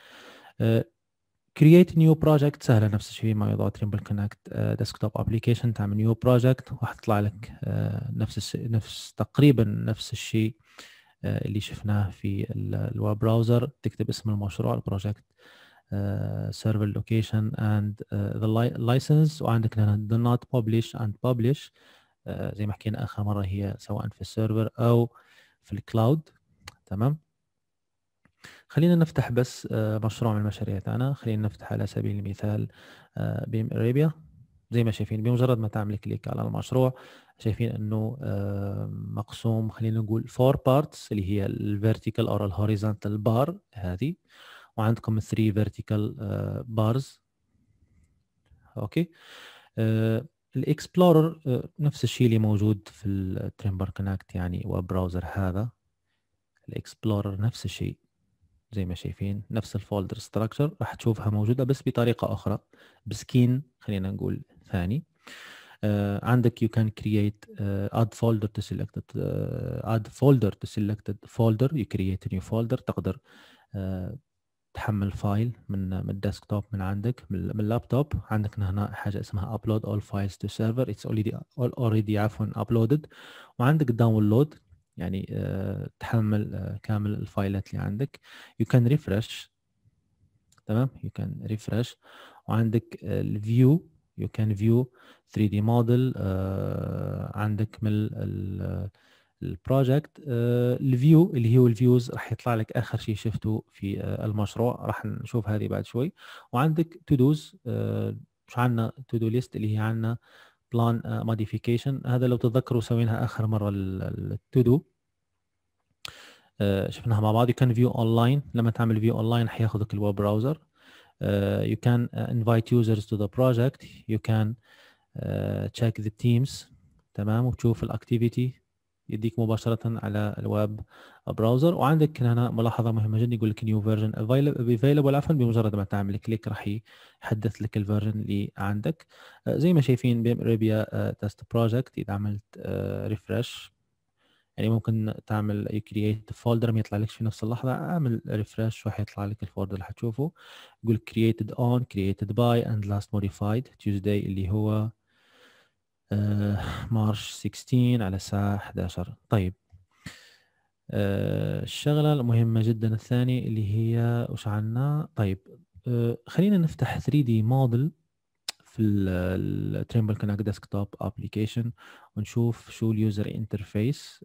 كرييت نيو بروجكت سهله نفس الشيء في موضوع تريمبل كونكت ديسكتوب ابلكيشن تعمل نيو بروجكت وحتطلع لك آه، نفس الشيء نفس تقريبا نفس الشيء آه، اللي شفناه في الويب براوزر تكتب اسم المشروع البروجكت آه، server location and آه، the li license وعندك هنا do not publish and publish آه، زي ما حكينا اخر مره هي سواء في السيرفر او في الكلاود تمام خلينا نفتح بس مشروع من المشاريع تاعنا خلينا نفتح على سبيل المثال بيم اريبيا زي ما شايفين بمجرد ما تعمل كليك على المشروع شايفين انه مقسوم خلينا نقول فور بارتس اللي هي الفيرتيكال او الهوريزونتال بار هذه وعندكم 3 فيرتيكال بارز اوكي آه، الاكسبلورر آه، نفس الشيء اللي موجود في التريمبر كونكت يعني وبراوزر هذا الاكسبلورر نفس الشيء زي ما شايفين نفس الفولدر ستراكشر راح تشوفها موجوده بس بطريقه اخرى بسكين خلينا نقول ثاني uh, عندك يو كان كرييت اد فولدر تو to اد فولدر تو folder فولدر يو كرييت نيو فولدر تقدر uh, تحمل فايل من من الديسكتوب من عندك من اللابتوب عندك هنا حاجه اسمها upload all files to server it's already already عفوا uploaded وعندك download يعني آه، تحمل آه، كامل الفايلات اللي عندك you can refresh تمام you can refresh وعندك آه، الفيو you can view 3D model عندك من البروجكت آه، الفيو اللي هو الفيوز راح يطلع لك اخر شيء شفته في آه، المشروع راح نشوف هذه بعد شوي وعندك تو دوز آه، مش عندنا تو دو ليست اللي هي عندنا بلان موديفيكيشن هذا لو تتذكروا سويناها اخر مره التو دو شفناها مع بعض كان فيو اونلاين لما تعمل فيو اونلاين حياخذك الويب براوزر يو كان انفايت يوزرز تو ذا بروجكت يو كان تشيك ذا تيمز تمام وتشوف الاكتيفيتي يديك مباشره على الويب براوزر وعندك هنا ملاحظه مهمه جدا يقول لك نيو فيرجن افيلبل عفوا بمجرد ما تعمل كليك راح يحدث لك الفيرجن اللي عندك آه، زي ما شايفين بيم اريبيا تست بروجكت اذا عملت ريفرش آه، يعني ممكن تعمل يو كرييت فولدر ما يطلعلكش في نفس اللحظه اعمل ريفرش يطلع لك الفولدر اللي حتشوفه يقول كرييتد اون كرييتد باي اند لاست موديفايد تيوزداي اللي هو آه، مارش 16 على الساعة 11 طيب آه، الشغلة المهمة جدا الثانية اللي هي وش عنا طيب آه، خلينا نفتح 3 دي موديل في التريمبل كونكت ديسكتوب ابلكيشن ونشوف شو اليوزر انترفيس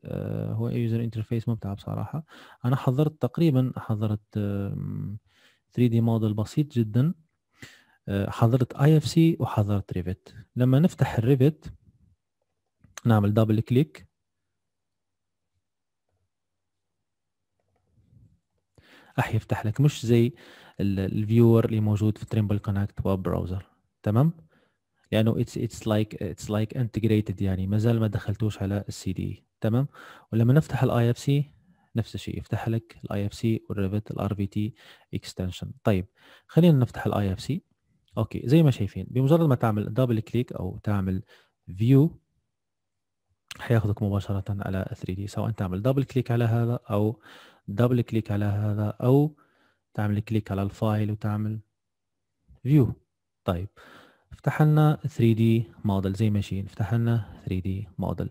هو يوزر انترفيس ممتع بصراحة انا حضرت تقريبا حضرت 3 دي موديل بسيط جدا حضرت اي اف سي وحضرت ريفت لما نفتح الريفت نعمل دبل كليك راح يفتح لك مش زي الفيور اللي موجود في تريمبل كونكت ويب براوزر تمام لانه اتس اتس لايك اتس لايك انتجريتد يعني مازال ما دخلتوش على السي دي e. تمام ولما نفتح الاي اف سي نفس الشيء يفتح لك الاي اف سي والريفت الار في تي اكستنشن طيب خلينا نفتح الاي اف سي اوكي زي ما شايفين بمجرد ما تعمل دبل كليك او تعمل فيو حياخذك مباشرة على 3 دي سواء تعمل دبل كليك على هذا او دبل كليك على هذا او تعمل كليك على الفايل وتعمل فيو طيب افتح لنا 3 دي موديل زي ما شايفين افتح لنا 3 دي موديل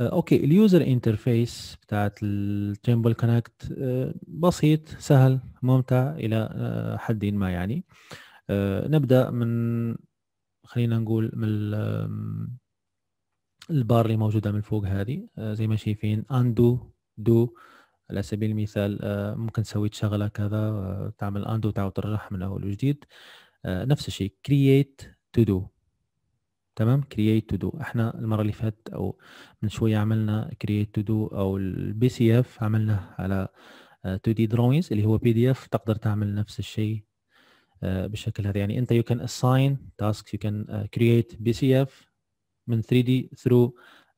اوكي اليوزر انترفيس بتاعت التريمبل آه، كونكت بسيط سهل ممتع الى آه، حد ما يعني آه آه، نبدا من خلينا نقول من البار اللي موجوده من فوق هذه آه، زي ما شايفين اندو دو على سبيل المثال آه، ممكن تسوي شغله كذا تعمل اندو تعاود ترجعها من اول وجديد نفس الشيء كرييت تو دو تمام كرييت تو دو احنا المره اللي فاتت او من شويه عملنا كرييت تو دو او البي سي اف عملناه على 2 دي دروينز اللي هو بي دي اف تقدر تعمل نفس الشيء آه، بالشكل هذا يعني انت you can assign tasks you can آه، create BCF من 3D through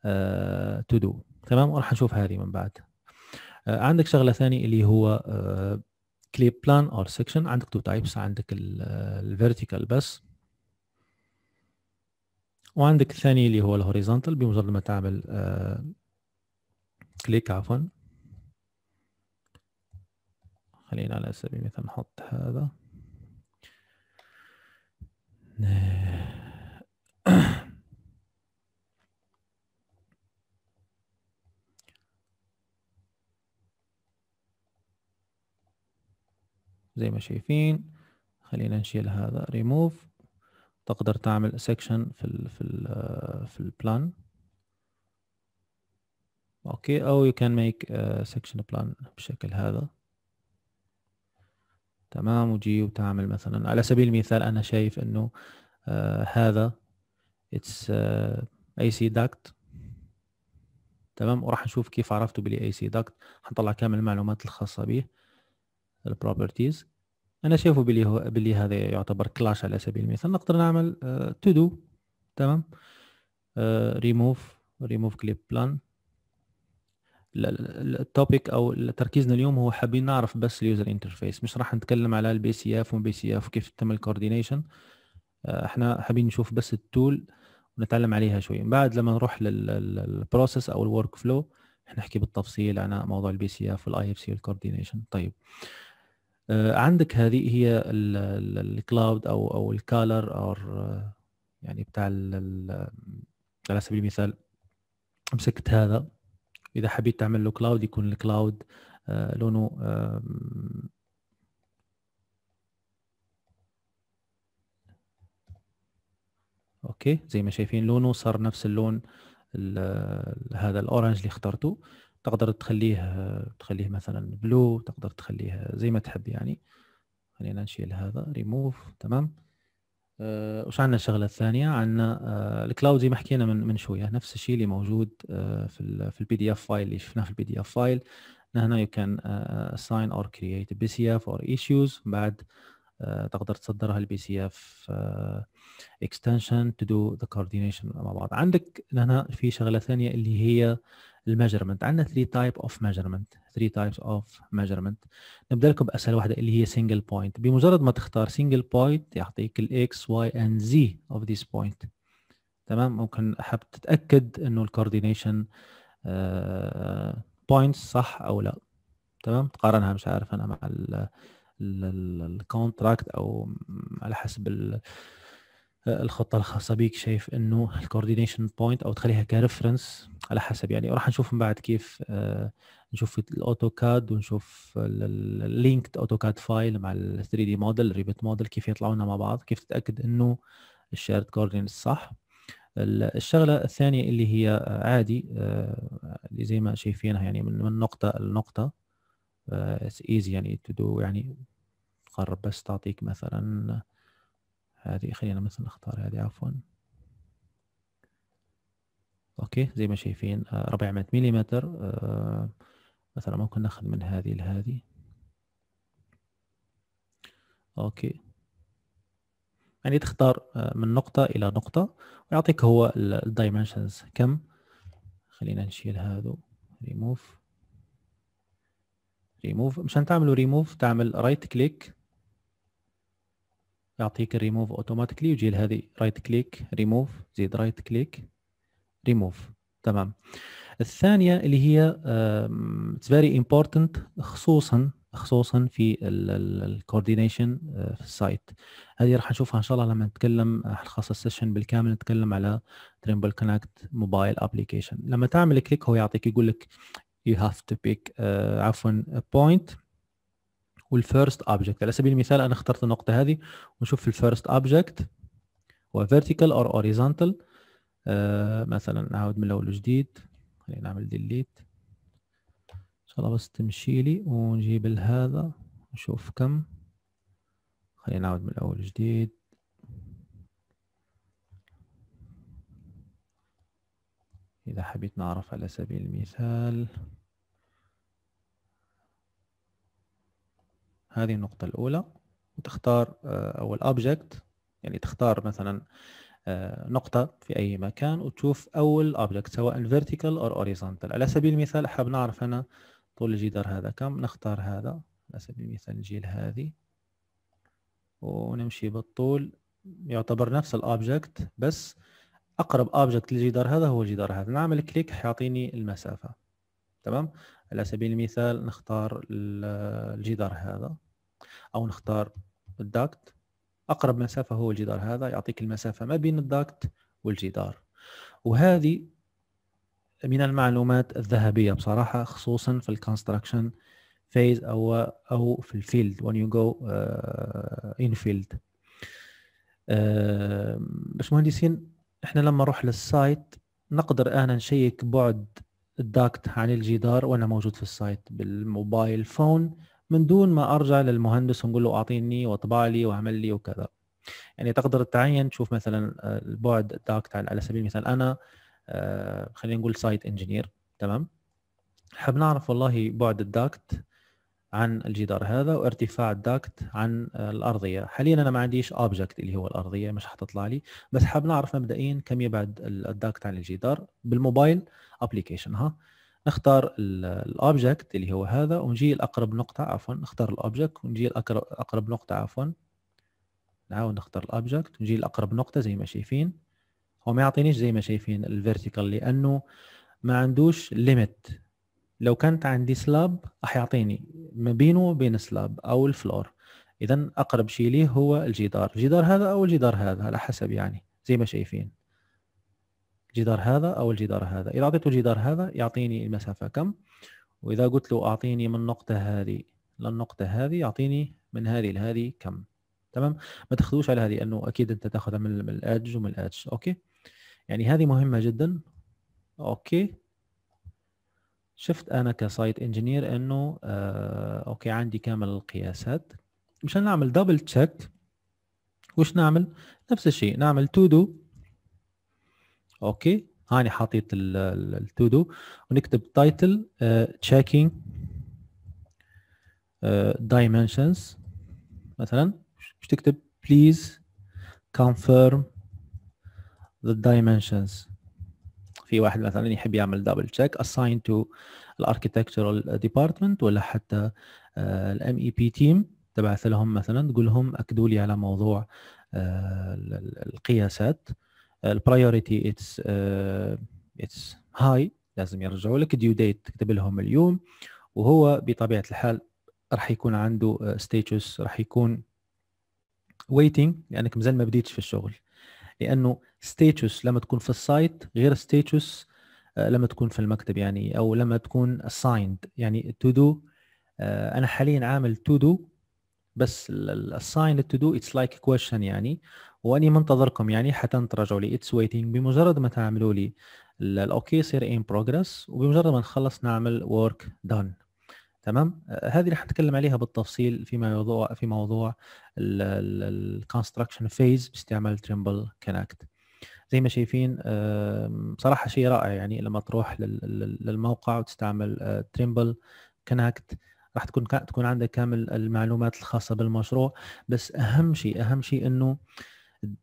آه، to do تمام وراح نشوف هذه من بعد عندك شغله ثانيه اللي هو كليب بلان اور سكشن عندك تو تايبس عندك الفيرتيكال بس وعندك الثاني اللي هو الهوريزونتال بمجرد ما تعمل كليك عفوا خلينا على سبيل المثال نحط هذا زي ما شايفين خلينا نشيل هذا ريموف تقدر تعمل سكشن في الـ في الـ آه، في البلان اوكي او يو كان ميك سكشن بلان بالشكل هذا تمام وجي وتعمل مثلا على سبيل المثال انا شايف انه آه هذا اتس اي سي داكت تمام وراح نشوف كيف عرفته بلي اي سي داكت حنطلع كامل المعلومات الخاصه به البروبرتيز انا شايفه بلي هو بلي هذا يعتبر كلاش على سبيل المثال نقدر نعمل تو آه، دو تمام ريموف ريموف كليب بلان التوبيك او تركيزنا اليوم هو حابين نعرف بس اليوزر انترفيس مش راح نتكلم على البي سي اف وبي سي اف وكيف تتم الكوردينيشن آه، احنا حابين نشوف بس التول ونتعلم عليها شوي من بعد لما نروح للبروسيس او الورك فلو نحكي بالتفصيل عن موضوع البي سي اف والاي اف سي والكوردينيشن طيب آه، عندك هذه هي الكلاود او او الكالر او آه، يعني بتاع على سبيل المثال مسكت هذا اذا حبيت تعمل له كلاود يكون الكلاود آه، لونه اوكي زي ما شايفين لونه صار نفس اللون هذا الاورنج اللي اخترته تقدر تخليه تخليه مثلا بلو تقدر تخليه زي ما تحب يعني خلينا نشيل هذا ريموف تمام آه، وش عندنا الشغله الثانيه عندنا آه، الكلاود زي ما حكينا من من شويه نفس الشيء اللي موجود آه، في في البي دي اف فايل اللي شفناه في البي دي اف فايل هنا كان اساين assign or create a BCF or issues بعد تقدر تصدرها البي سي اف extension to do the coordination مع بعض عندك هنا في شغله ثانيه اللي هي الميجرمنت عندنا 3 تايب اوف ميجرمنت 3 تايبس اوف ميجرمنت نبدا لكم باسهل واحده اللي هي سنجل بوينت بمجرد ما تختار سنجل بوينت يعطيك الاكس واي اند زي اوف ذيس بوينت تمام ممكن حاب تتاكد انه الكوردينيشن بوينتس آه، صح او لا تمام تقارنها مش عارف انا مع الكونتراكت او على حسب الخطه الخاصه بيك شايف انه الكوردينيشن بوينت او تخليها كريفرنس على حسب يعني وراح نشوف من بعد كيف آه، نشوف الاوتوكاد ونشوف اللينكد اوتوكاد فايل مع ال 3 دي موديل الريبت موديل كيف يطلعوا لنا مع بعض كيف تتاكد انه الشيرد كوردينيتس صح الشغله الثانيه اللي هي آه، عادي آه، اللي زي ما شايفينها يعني من نقطه لنقطه اتس ايزي يعني تو دو يعني تقرب بس تعطيك مثلا هذه خلينا مثلا نختار هذه عفوا اوكي زي ما شايفين آه، ربع ملم مليمتر آه، مثلا ممكن ناخذ من هذه لهذه اوكي يعني تختار آه، من نقطة إلى نقطة ويعطيك هو الدايمنشنز كم خلينا نشيل هذا ريموف ريموف مشان تعملوا ريموف تعمل رايت كليك يعطيك الريموف اوتوماتيكلي ويجي لهذه رايت كليك ريموف زيد رايت كليك ريموف تمام الثانيه اللي هي اتس فيري امبورتنت خصوصا خصوصا في الكوردينيشن آه، في السايت هذه راح نشوفها ان شاء الله لما نتكلم حنخصص آه، السيشن بالكامل نتكلم على تريمبل كونكت موبايل ابلكيشن لما تعمل كليك هو يعطيك يقول لك يو هاف تو بيك عفوا بوينت والفيرست اوبجكت على سبيل المثال انا اخترت النقطه هذه ونشوف الفيرست اوبجكت هو فيرتيكال اور اوريزونتال مثلا نعاود من الاول وجديد خلينا نعمل ديليت ان شاء الله بس تمشي لي ونجيب لهذا نشوف كم خلينا نعاود من الاول وجديد اذا حبيت نعرف على سبيل المثال هذه النقطة الأولى وتختار آه، أو الأوبجكت يعني تختار مثلا آه، نقطة في أي مكان وتشوف أول أوبجكت سواء vertical أو horizontal على سبيل المثال حاب نعرف أنا طول الجدار هذا كم نختار هذا على سبيل المثال نجي هذه ونمشي بالطول يعتبر نفس الأوبجكت بس أقرب أوبجكت للجدار هذا هو الجدار هذا نعمل كليك حيعطيني المسافة تمام على سبيل المثال نختار آه، الجدار هذا او نختار الداكت اقرب مسافه هو الجدار هذا يعطيك المسافه ما بين الداكت والجدار وهذه من المعلومات الذهبيه بصراحه خصوصا في الكونستراكشن فيز او او في الفيلد when you go ان آه، in field آه، باش مهندسين احنا لما نروح للسايت نقدر انا نشيك بعد الداكت عن الجدار وانا موجود في السايت بالموبايل فون من دون ما ارجع للمهندس ونقول له اعطيني واطبع لي واعمل لي وكذا يعني تقدر تعين تشوف مثلا آه، البعد الداكتايل على سبيل المثال انا آه، خلينا نقول سايت انجينير تمام حاب نعرف والله بعد الداكت عن الجدار هذا وارتفاع الداكت عن الارضيه حاليا انا ما عنديش اوبجكت اللي هو الارضيه مش حتطلع لي بس حاب نعرف مبدئيا كم يبعد الداكت عن الجدار بالموبايل ابلكيشن ها نختار الاوبجكت اللي هو هذا ونجي الاقرب نقطه عفوا نختار الاوبجكت ونجي الاقرب نقطه عفوا نعاود نختار الاوبجكت ونجي لاقرب نقطه زي ما شايفين هو ما يعطينيش زي ما شايفين الفيرتيكال لانه ما عندوش ليميت لو كانت عندي سلاب راح يعطيني ما بينه وبين سلاب او الفلور اذا اقرب شيء ليه هو الجدار الجدار هذا او الجدار هذا على حسب يعني زي ما شايفين الجدار هذا او الجدار هذا اذا اعطيته الجدار هذا يعطيني المسافه كم واذا قلت له اعطيني من النقطه هذه للنقطه هذه يعطيني من هذه لهذه كم تمام ما تاخذوش على هذه انه اكيد انت تاخذها من الادج ومن الادج اوكي يعني هذه مهمه جدا اوكي شفت انا كسايت انجينير انه آه اوكي عندي كامل القياسات مشان نعمل دبل تشيك وش نعمل نفس الشيء نعمل تو دو اوكي هاني حاطيت التو دو ونكتب تايتل تشيكينج دايمنشنز مثلا مش تكتب بليز كونفيرم ذا دايمنشنز في واحد مثلا يحب يعمل دبل تشيك اساين تو الاركتكتشرال ديبارتمنت ولا حتى الام اي بي تيم تبعث لهم مثلا تقول لهم اكدوا لي على موضوع آه، القياسات البرايورتي اتس اتس هاي لازم يرجعوا لك ديو ديت تكتب لهم اليوم وهو بطبيعه الحال راح يكون عنده ستيتوس uh, راح يكون ويتنج لانك مازال ما بديتش في الشغل لانه ستيتوس لما تكون في السايت غير ستيتوس uh, لما تكون في المكتب يعني او لما تكون assigned يعني تو دو uh, انا حاليا عامل تو دو بس الاساين تو دو اتس لايك كويشن يعني واني منتظركم يعني حتى تراجعوا لي اتس ويتنج بمجرد ما تعملوا لي الاوكي يصير ان بروجرس وبمجرد ما نخلص نعمل ورك دون تمام آه، هذه اللي حنتكلم عليها بالتفصيل في موضوع في موضوع الكونستراكشن فيز باستعمال تريمبل كونكت زي ما شايفين بصراحه شيء رائع يعني لما تروح للموقع وتستعمل تريمبل آه، كونكت راح تكون تكون عندك كامل المعلومات الخاصه بالمشروع بس اهم شيء اهم شيء انه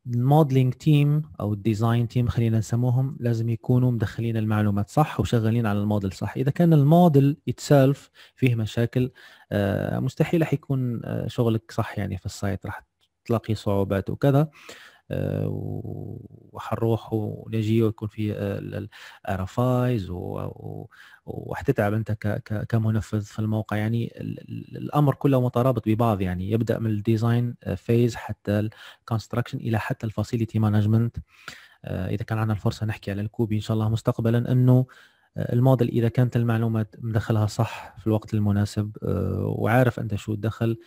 الموديلنج تيم او الديزاين تيم خلينا نسموهم لازم يكونوا مدخلين المعلومات صح وشغالين على الموديل صح اذا كان الموديل اتسلف فيه مشاكل آه، مستحيل راح يكون آه، شغلك صح يعني في السايت راح تلاقي صعوبات وكذا آه، وحنروح ونجي ويكون في ارافايز وحتتعب انت كمنفذ في الموقع يعني الامر كله مترابط ببعض يعني يبدا من الديزاين آه، فيز حتى الكونستراكشن الى حتى الفاسيلتي آه، مانجمنت اذا كان عندنا الفرصه نحكي على الكوبي ان شاء الله مستقبلا انه آه، الموديل اذا كانت المعلومات مدخلها صح في الوقت المناسب وعارف انت شو الدخل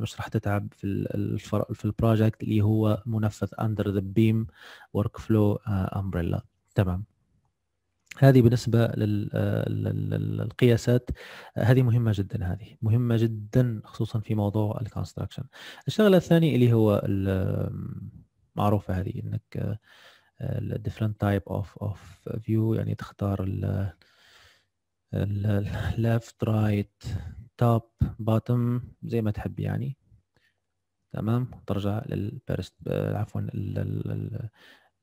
مش راح تتعب في الفر... في البروجكت اللي هو منفذ اندر ذا بيم ورك فلو امبريلا تمام هذه بالنسبة للقياسات هذه مهمة جدا هذه مهمة جدا خصوصا في موضوع الكونستراكشن الشغلة الثانية اللي هو معروفة هذه انك different type of, of view يعني تختار ال left right top bottom زي ما تحب يعني تمام ترجع للبيرست عفوا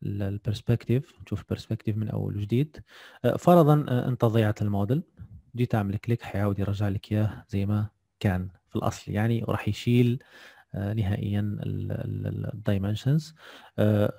البرسبكتيف نشوف البرسبكتيف من اول وجديد آه، فرضا آه، انت ضيعت الموديل جيت اعمل كليك حيعاود يرجع لك اياه زي ما كان في الاصل يعني وراح يشيل آه، نهائيا الدايمنشنز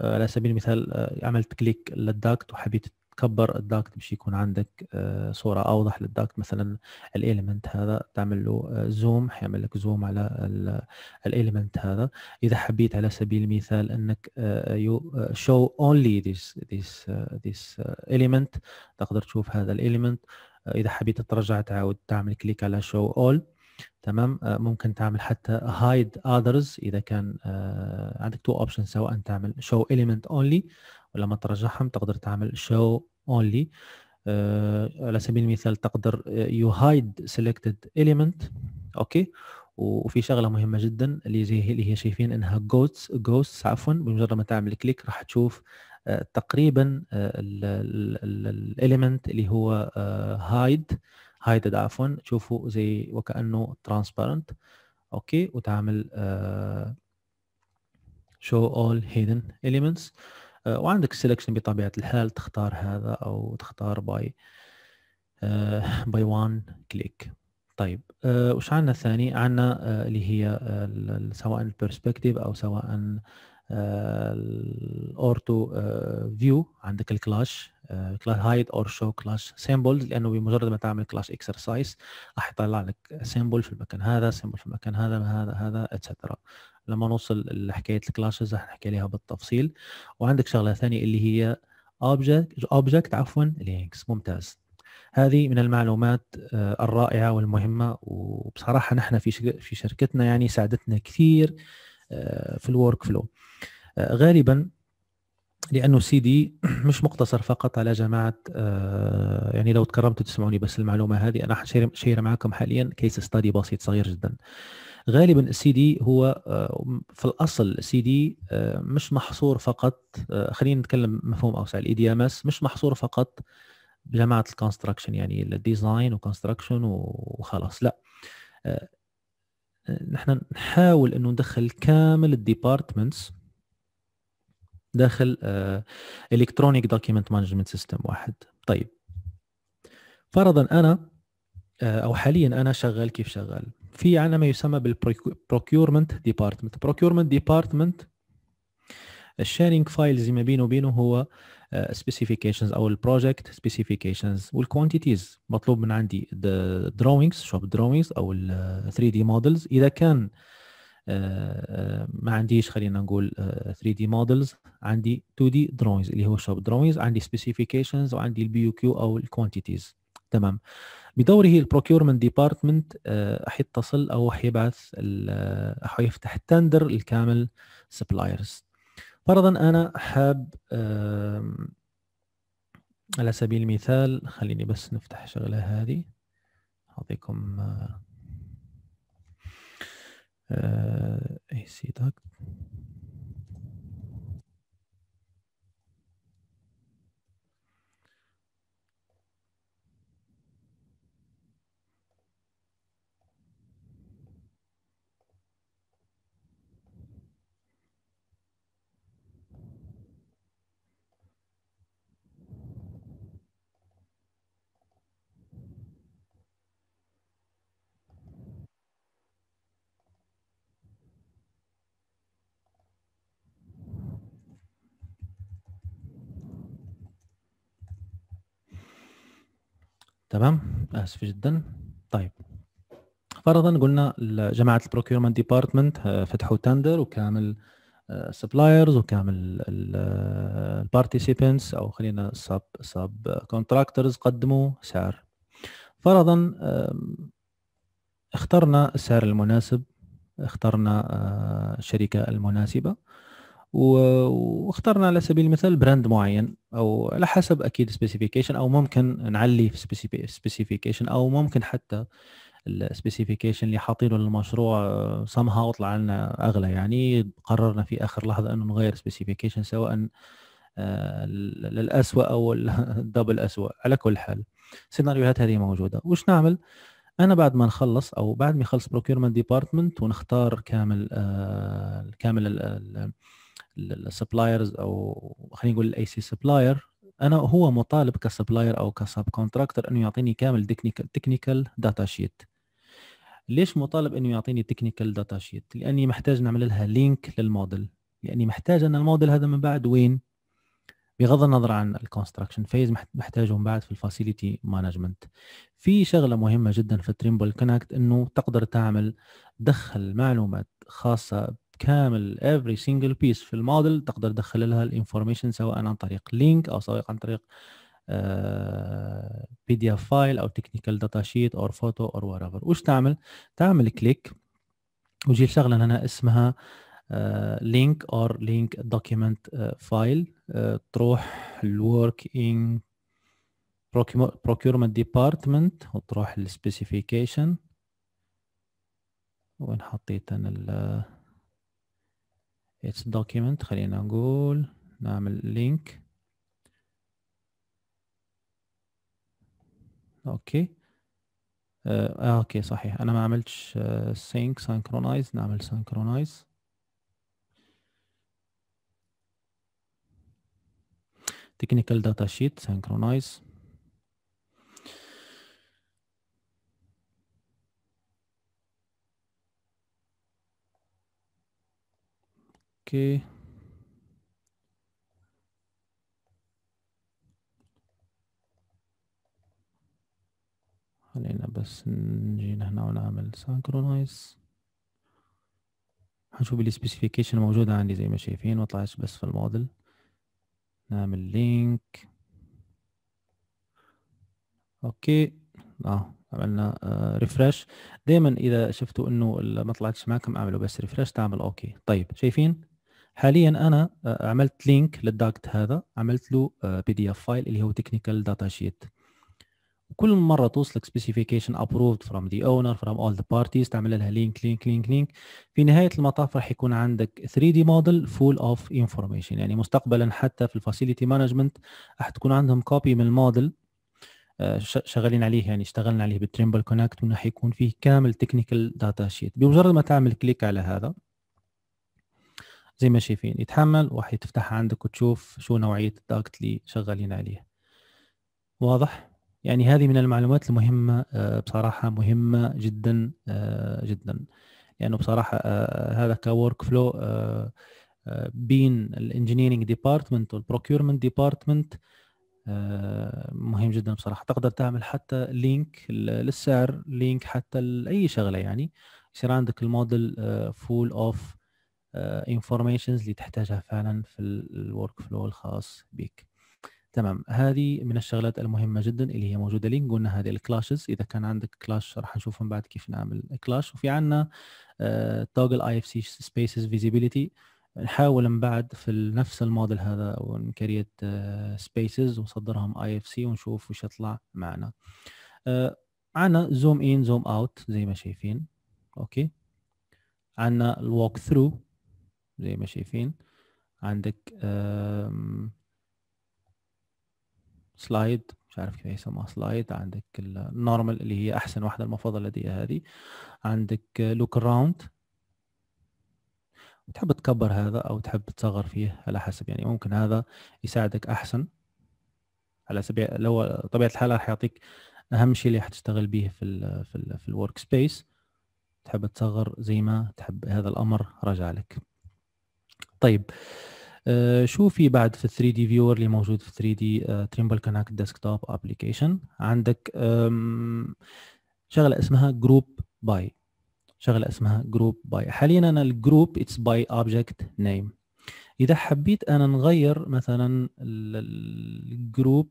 على سبيل المثال عملت كليك للداكت وحبيت تكبر الداكت باش يكون عندك آه، صوره اوضح للداكت مثلا الاليمنت هذا تعمل له آه، زوم حيعمل لك زوم على الاليمنت هذا اذا حبيت على سبيل المثال انك يو شو اونلي ذيس ذيس ذيس اليمنت تقدر تشوف هذا الاليمنت آه، اذا حبيت ترجع تعاود تعمل كليك على شو اول تمام ممكن تعمل حتى هايد اذرز اذا كان عندك تو اوبشن سواء تعمل شو اليمنت اونلي ولما ترجعهم تقدر تعمل شو اونلي آه على سبيل المثال تقدر يو هايد سيلكتد اليمنت اوكي وفي شغله مهمه جدا اللي زي اللي هي شايفين انها جوتس جوست عفوا بمجرد ما تعمل كليك راح تشوف آه تقريبا آه، الاليمنت اللي هو هايد آه هايدد عفوا تشوفوا زي وكانه ترانسبارنت اوكي وتعمل شو اول هيدن اليمنتس آه، وعندك السيلكشن بطبيعه الحال تختار هذا او تختار باي باي وان كليك طيب آه، وش عندنا ثاني عندنا آه، اللي هي سواء البرسبكتيف او سواء الاورتو فيو عندك الكلاش كلاش هايد اور شو كلاش سيمبلز لانه بمجرد ما تعمل كلاش اكسرسايز راح يطلع لك سيمبل في المكان هذا سيمبل في المكان هذا هذا هذا اتسترا لما نوصل لحكايه الكلاشز رح نحكي عليها بالتفصيل وعندك شغله ثانيه اللي هي اوبجكت اوبجكت عفوا لينكس ممتاز هذه من المعلومات آه، الرائعه والمهمه وبصراحه نحن في في شركتنا يعني ساعدتنا كثير آه، في الورك فلو آه، غالبا لانه سي دي مش مقتصر فقط على جماعه يعني لو تكرمتوا تسمعوني بس المعلومه هذه انا حشير معكم حاليا كيس ستادي بسيط صغير جدا غالبا السي دي هو آه، في الاصل السي دي آه، مش محصور فقط آه، خلينا نتكلم مفهوم اوسع الاي دي ام اس مش محصور فقط بجماعه الكونستراكشن يعني الديزاين وكونستراكشن وخلاص لا نحن نحاول انه ندخل كامل الديبارتمنتس داخل الكترونيك دوكيمنت مانجمنت سيستم واحد طيب فرضا انا آه، او حاليا انا شغال كيف شغال في عندنا ما يسمى بالبروكيورمنت ديبارتمنت بروكيورمنت ديبارتمنت الشيرنج فايلز ما بينه وبينه هو سبيسيفيكيشنز آه، او البروجكت سبيسيفيكيشنز والكوانتيتيز مطلوب من عندي دروينجز شوب دروينجز او ال 3 دي مودلز اذا كان آه، ما عنديش خلينا نقول 3 دي مودلز عندي 2 دي دروينجز اللي هو شوب دروينجز عندي سبيسيفيكيشنز وعندي البي يو كيو او الكوانتيتيز تمام بدوره البروكيورمنت ديبارتمنت حيتصل او حيبعث حيفتح آه، التندر الكامل سبلايرز فرضا انا حاب على سبيل المثال خليني بس نفتح شغله هذه اعطيكم آه، آه، اي سي تمام اسف جدا طيب فرضا قلنا جماعه البروكيورمنت ديبارتمنت آه، فتحوا تندر وكامل سبلايرز آه، وكامل البارتيسيبنتس آه، او خلينا سب سب كونتراكترز قدموا سعر فرضا اخترنا السعر المناسب اخترنا الشركه المناسبه واخترنا على سبيل المثال براند معين او على حسب اكيد سبيسيفيكيشن او ممكن نعلي في سبيسيفيكيشن او ممكن حتى السبيسيفيكيشن اللي حاطينه للمشروع صمها آه، وطلع طلع لنا اغلى يعني قررنا في اخر لحظه انه نغير سبيسيفيكيشن سواء آه، للاسوء او الدبل اسوء على كل حال سيناريوهات هذه موجوده وش نعمل انا بعد ما نخلص او بعد ما يخلص بروكيرمنت ديبارتمنت ونختار كامل آه، كامل السبلايرز او خلينا نقول الاي سي سبلاير انا هو مطالب كسبلاير او كسب كونتراكتر انه يعطيني كامل تكنيكال تكنيكال داتا شيت ليش مطالب انه يعطيني تكنيكال داتا شيت لاني محتاج نعمل لها لينك للموديل لاني محتاج ان الموديل هذا من بعد وين بغض النظر عن الكونستراكشن فيز محتاجه من بعد في الفاسيليتي مانجمنت في شغله مهمه جدا في تريمبل كونكت انه تقدر تعمل دخل معلومات خاصه كامل every single piece في الموديل تقدر تدخل لها الانفورميشن سواء عن طريق لينك او سواء عن طريق بي دي اف فايل او تكنيكال داتا شيت او فوتو او ورافر وش تعمل تعمل كليك وتجي شغله هنا اسمها لينك اور لينك دوكيمنت فايل تروح الورك ان بروكيورمنت ديبارتمنت وتروح للسبيسيفيكيشن وين حطيت انا it's document خلينا نقول نعمل link اوكي آه اوكي صحيح انا ما عملتش sync synchronize نعمل synchronize technical data sheet synchronize اوكي خلينا بس نجي لهنا ونعمل سانكرونايز هنشوف السبيسيفيكيشن موجودة عندي زي ما شايفين ما بس في الموديل نعمل لينك اوكي اه عملنا ريفرش آه، دائما اذا شفتوا انه ما طلعتش معكم اعملوا بس ريفرش تعمل اوكي طيب شايفين حاليا انا آه، عملت لينك للداكت هذا عملت له بي دي اف فايل اللي هو تكنيكال داتا شيت وكل مره توصلك سبيسيفيكيشن ابروفد فروم ذا اونر فروم اول ذا بارتيز تعمل لها لينك لينك لينك لينك في نهايه المطاف راح يكون عندك 3 دي موديل فول اوف انفورميشن يعني مستقبلا حتى في الفاسيلتي مانجمنت راح تكون عندهم كوبي من الموديل آه، شغالين عليه يعني اشتغلنا عليه بالتريمبل كونكت وراح يكون فيه كامل تكنيكال داتا شيت بمجرد ما تعمل كليك على هذا زي ما شايفين يتحمل وحيتفتحها عندك وتشوف شو نوعية الداكت اللي شغالين عليه واضح يعني هذه من المعلومات المهمة آه، بصراحة مهمة جدا آه، جدا لأنه بصراحة آه، هذا كورك فلو بين الانجينيرنج ديبارتمنت والبروكيورمنت ديبارتمنت مهم جدا بصراحة تقدر تعمل حتى لينك للسعر لينك حتى لأي شغلة يعني يصير عندك الموديل فول اوف انفورميشنز آه، اللي تحتاجها فعلا في الورك فلو الخاص بك تمام هذه من الشغلات المهمه جدا اللي هي موجوده لين قلنا هذه الكلاشز اذا كان عندك كلاش راح نشوفهم بعد كيف نعمل كلاش وفي عندنا توجل اي اف سي سبيسز فيزيبيليتي نحاول من بعد في نفس الموديل هذا ونكريت سبيسز آه، ونصدرهم اي اف سي ونشوف وش يطلع معنا عندنا زوم ان زوم اوت زي ما شايفين اوكي عندنا الوك ثرو زي ما شايفين عندك سلايد مش عارف كيف يسموها سلايد عندك النورمال اللي هي احسن واحده المفضله لدي هذه عندك لوك آه، راوند تحب تكبر هذا او تحب تصغر فيه على حسب يعني ممكن هذا يساعدك احسن على سبيل لو طبيعه الحال راح يعطيك اهم شيء اللي حتشتغل به في الـ في في الورك سبيس تحب تصغر زي ما تحب هذا الامر رجع لك طيب آه، شو في بعد في 3 دي فيور اللي موجود في 3 دي تريمبل كونكت ديسكتوب ابلكيشن عندك شغله اسمها جروب باي شغله اسمها جروب باي حاليا انا الجروب اتس باي اوبجكت نيم اذا حبيت انا نغير مثلا الجروب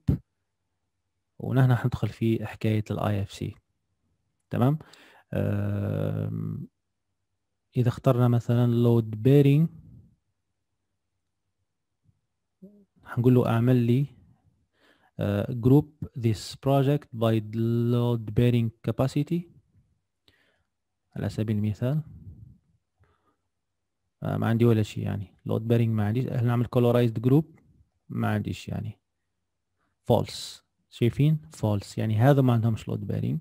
ونحن حندخل في حكايه الاي اف سي تمام اذا اخترنا مثلا لود بيرنج هنقول له اعمل لي جروب ذيس بروجكت باي لود بيرنج كاباسيتي على سبيل المثال آه، ما عندي ولا شيء يعني لود بيرنج ما عنديش نعمل كولورايزد جروب ما عنديش يعني فولس شايفين فولس يعني هذا ما عندهمش لود بيرنج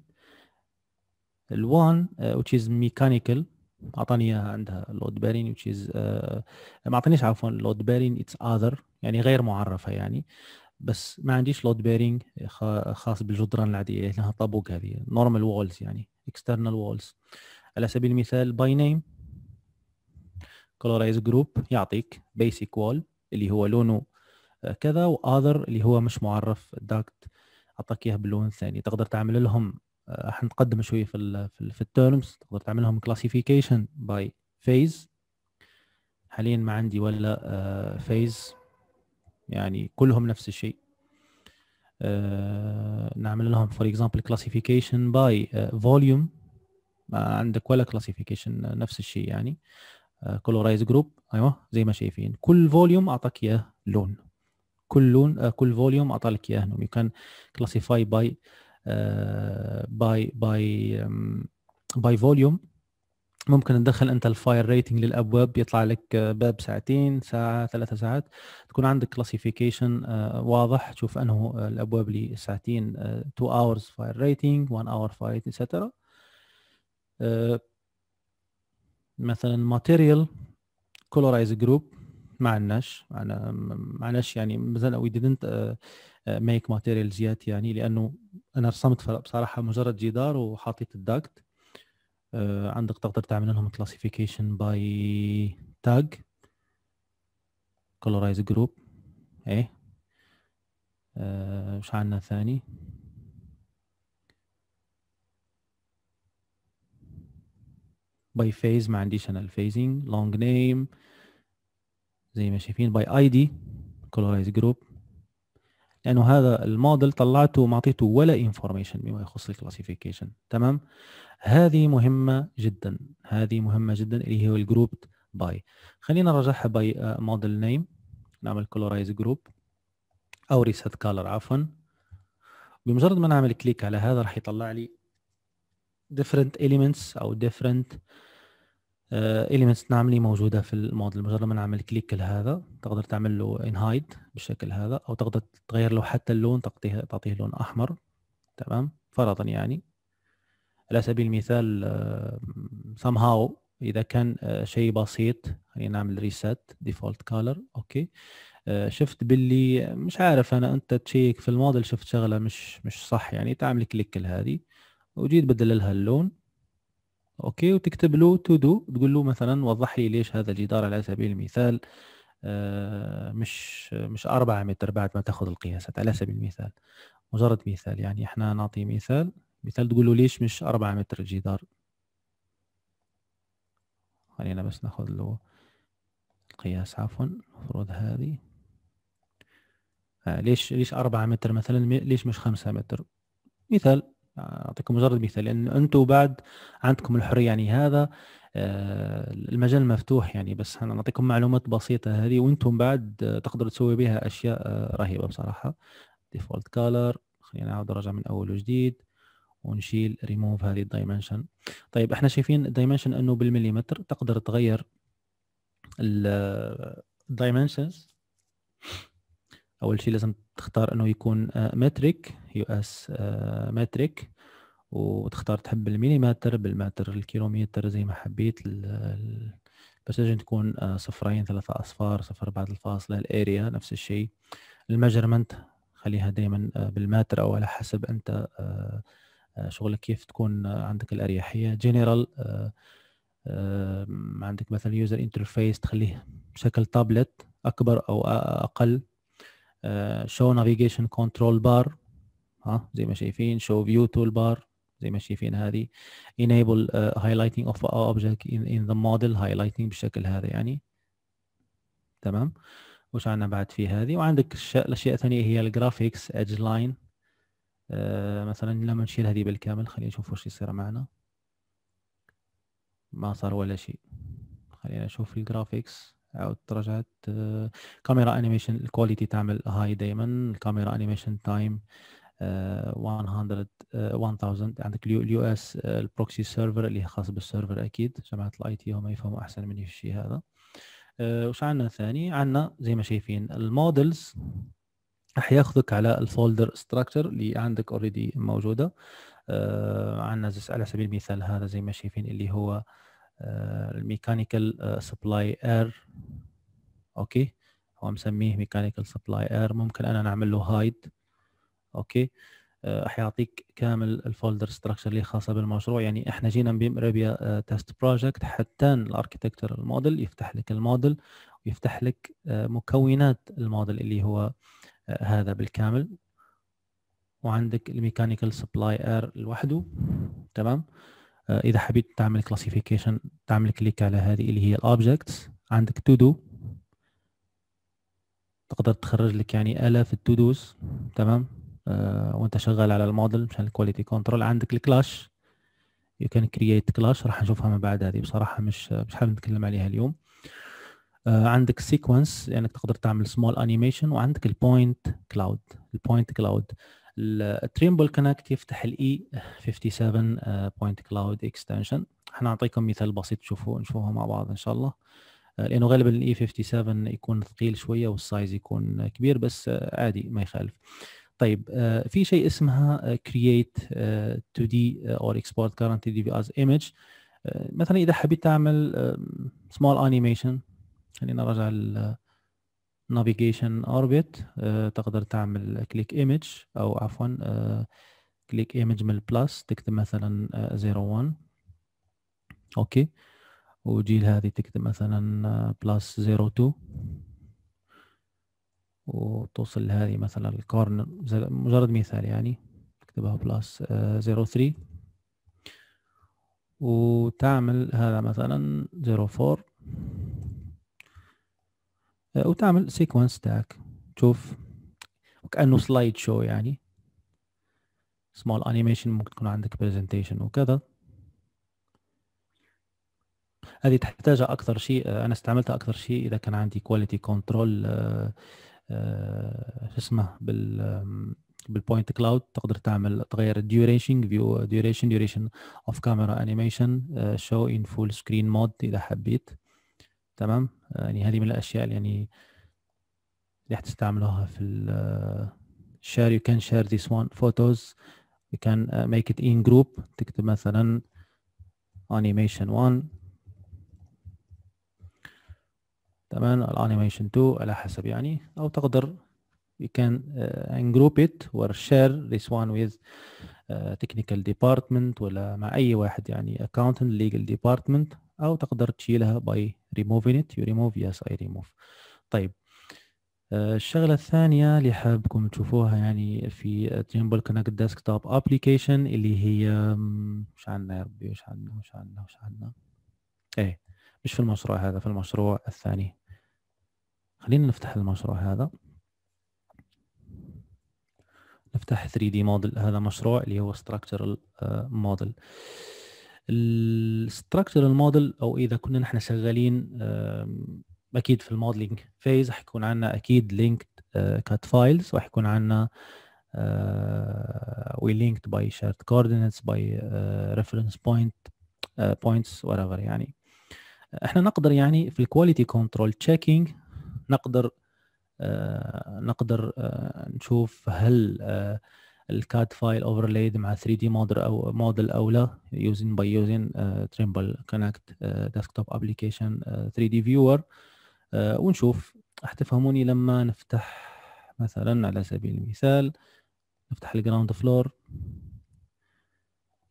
الوان which is mechanical اعطاني اياها عندها لود بيرنج which is uh, ما اعطانيش عفوا لود بيرنج اتس اذر يعني غير معرفه يعني بس ما عنديش لود بيرنج خاص بالجدران العاديه لها طابوق هذه نورمال وولز يعني اكسترنال وولز على سبيل المثال باي نيم كولورايز جروب يعطيك بيسك وول اللي هو لونه آه، كذا واذر اللي هو مش معرف داكت اعطاك اياه باللون الثاني تقدر تعمل لهم آه، راح نقدم شويه في الـ في التيرمز تقدر تعمل لهم كلاسيفيكيشن باي فيز حاليا ما عندي ولا فيز آه، يعني كلهم نفس الشيء آه، نعمل لهم فور اكزامبل كلاسيفيكيشن باي فوليوم ما عندك ولا كلاسيفيكيشن آه، نفس الشيء يعني كلورايز آه، جروب ايوه زي ما شايفين كل فوليوم اعطاك اياه لون كل لون كل فوليوم اعطى لك اياه يو كان كلاسيفاي باي باي باي باي فوليوم ممكن تدخل انت الفاير ريتنج للابواب يطلع لك آه، باب ساعتين ساعه ثلاثة ساعات تكون عندك كلاسيفيكيشن آه، واضح تشوف انه آه، الابواب اللي ساعتين 2 اورز فاير ريتنج 1 اور فاير اتسترا مثلا ماتيريال كولورايز جروب ما عندناش ما عندناش يعني مثلا وي ديدنت ميك ماتيريالز يات يعني لانه انا رسمت بصراحه مجرد جدار وحاطط الداكت آه، عندك تقدر تعمل لهم كلاسيفيكيشن باي تاج كولورايز جروب ايه مش عندنا ثاني باي فيز ما عنديش انا الفيزنج لونج نيم زي ما شايفين باي اي دي كولورايز جروب لانه هذا الموديل طلعته ما اعطيته ولا انفورميشن بما يخص الكلاسيفيكيشن تمام هذه مهمة جدا هذه مهمة جدا اللي هو الجروب باي خلينا نرجعها باي موديل آه، نيم نعمل كولورايز جروب او ريسيت كالر عفوا بمجرد ما نعمل كليك على هذا راح يطلع لي different elements او different آه، elements نعملي لي موجوده في الموديل مجرد ما نعمل كليك لهذا تقدر تعمل له انهايد بالشكل هذا او تقدر تغير له حتى اللون تعطيه تعطيه لون احمر تمام فرضا يعني على سبيل المثال آه، somehow اذا كان آه، شيء بسيط خلينا نعمل ريسيت ديفولت كالر اوكي آه، شفت باللي مش عارف انا انت تشيك في الموديل شفت شغله مش مش صح يعني تعمل كليك لهذه وجيت بدل لها اللون اوكي وتكتب له تو دو تقول له مثلا وضح لي ليش هذا الجدار على سبيل المثال مش مش 4 متر بعد ما تاخذ القياسات على سبيل المثال مجرد مثال يعني احنا نعطي مثال مثال تقول له ليش مش 4 متر الجدار خلينا بس ناخذ له القياس عفوا المفروض هذه آه ليش ليش 4 متر مثلا ليش مش 5 متر مثال آه، اعطيكم مجرد مثال لان انتم بعد عندكم الحريه يعني هذا آه، المجال مفتوح يعني بس انا نعطيكم معلومات بسيطه هذه وانتم بعد آه، تقدروا تسوي بها اشياء رهيبه بصراحه ديفولت كالر خلينا نعاود نرجع من اول وجديد ونشيل ريموف هذه الدايمنشن طيب احنا شايفين الدايمنشن انه بالمليمتر تقدر تغير الدايمنشنز اول شيء لازم تختار انه يكون مترك يو اس مترك وتختار تحب بالمليمتر بالمتر الكيلومتر زي ما حبيت بس لازم تكون آه، صفرين ثلاثة أصفار صفر بعد الفاصلة الاريا نفس الشيء المجرمنت خليها دائما آه، بالمتر أو على حسب أنت آه، آه، شغلك كيف تكون آه، عندك الاريحيه جنرال آه، عندك مثلا يوزر انترفيس تخليه بشكل تابلت اكبر او اقل شو نافيجيشن كنترول بار ها زي ما شايفين شو فيو تول بار زي ما شايفين هذه انيبل هايلايتنج اوف اوبجكت ان ذا موديل هايلايتنج بالشكل هذا يعني تمام وش عندنا بعد في هذه وعندك الاشياء الثانيه هي الجرافيكس ايدج لاين آه، مثلا لما نشيل هذه بالكامل خلينا نشوف وش يصير معنا ما صار ولا شيء خلينا نشوف الجرافيكس او رجعت كاميرا انيميشن الكواليتي تعمل هاي دائما الكاميرا انيميشن تايم 100 1000 عندك اليو اس آه، البروكسي سيرفر اللي خاص بالسيرفر اكيد جماعه الاي تي هم يفهموا احسن مني في الشيء هذا آه، وش عندنا ثاني عندنا زي ما شايفين المودلز راح ياخذك على الفولدر ستراكشر اللي عندك اوريدي موجوده آه عندنا على سبيل المثال هذا زي ما شايفين اللي هو الميكانيكال سبلاي اير اوكي هو مسميه ميكانيكال سبلاي اير ممكن انا نعمل له هايد اوكي آه، راح يعطيك كامل الفولدر ستراكشر اللي خاصه بالمشروع يعني احنا جينا بمربيا تيست بروجكت حتى الاركتكتشر الموديل يفتح لك الموديل ويفتح لك آه، مكونات الموديل اللي هو هذا بالكامل وعندك الميكانيكال سبلاي اير لوحده تمام آه، اذا حبيت تعمل كلاسيفيكيشن تعمل كليك على هذه اللي هي الاوبجكتس عندك تو دو تقدر تخرج لك يعني الاف التودوز تمام آه وانت شغال على الموديل مشان الكواليتي كنترول عندك الكلاش يو كان كرييت كلاش راح نشوفها من بعد هذه بصراحه مش مش حابب نتكلم عليها اليوم آه، عندك سيكونس لانك يعني تقدر تعمل سمول انيميشن وعندك البوينت كلاود البوينت كلاود التريمبل كونكت يفتح الاي 57 بوينت كلاود اكستنشن حنعطيكم مثال بسيط تشوفوه نشوفه مع بعض ان شاء الله آه، لانه غالبا الاي 57 e يكون ثقيل شويه والسايز يكون كبير بس آه، عادي ما يخالف طيب في شيء اسمها create 2D اكسبورت كارنت دي في از ايمج مثلا اذا حبيت تعمل سمول انيميشن خلينا نرجع النافيجيشن اوربت تقدر تعمل كليك ايمج او عفوا كليك آه، ايمج من البلس تكتب مثلا 01 آه، اوكي وجيل هذه تكتب مثلا بلس آه، 02 وتوصل لهذه مثلا الكورنر مجرد مثال يعني تكتبها بلس 03 وتعمل هذا مثلا 04 آه، وتعمل سيكونس تاعك تشوف وكانه سلايد شو يعني سمول انيميشن ممكن تكون عندك برزنتيشن وكذا هذه تحتاجها اكثر شيء آه، انا استعملتها اكثر شيء اذا كان عندي كواليتي آه، كنترول شو اسمه بال بالبوينت كلاود تقدر تعمل تغير الديوريشن فيو ديوريشن ديوريشن اوف كاميرا انيميشن شو ان فول سكرين مود اذا حبيت تمام يعني هذه من الاشياء اللي يعني اللي حتستعملوها في share you can share these one photos you can make it in group تكتب مثلا animation 1 تمام الانيميشن 2 على حسب يعني او تقدر you can uh, group it or share this one with uh, technical department ولا مع اي واحد يعني accountant legal department او تقدر تشيلها باي ريموفين ات يو ريموف يس اي ريموف طيب آه، الشغلة الثانية اللي حابكم تشوفوها يعني في تيمبل كونكت ديسكتوب ابلكيشن اللي هي مش عندنا يا ربي وش عندنا وش عندنا وش عندنا ايه مش في المشروع هذا في المشروع الثاني خلينا نفتح المشروع هذا نفتح 3D موديل هذا مشروع اللي هو structural آه، model الستراكشر الموديل او اذا كنا نحن شغالين اكيد في الموديلنج فيز حيكون عندنا اكيد لينكد كات فايلز وحيكون عندنا وي لينكد باي شارت كوردينتس باي ريفرنس بوينت بوينتس whatever يعني احنا نقدر يعني في الكواليتي كنترول تشيكينج نقدر آه نقدر آه نشوف هل آه الكاد فايل اوفرلايد مع 3 دي موديل او موديل او لا يوزين باي يوزين تريمبل كونكت ديسكتوب ابلكيشن 3 دي فيور ونشوف راح تفهموني لما نفتح مثلا على سبيل المثال نفتح الجراوند فلور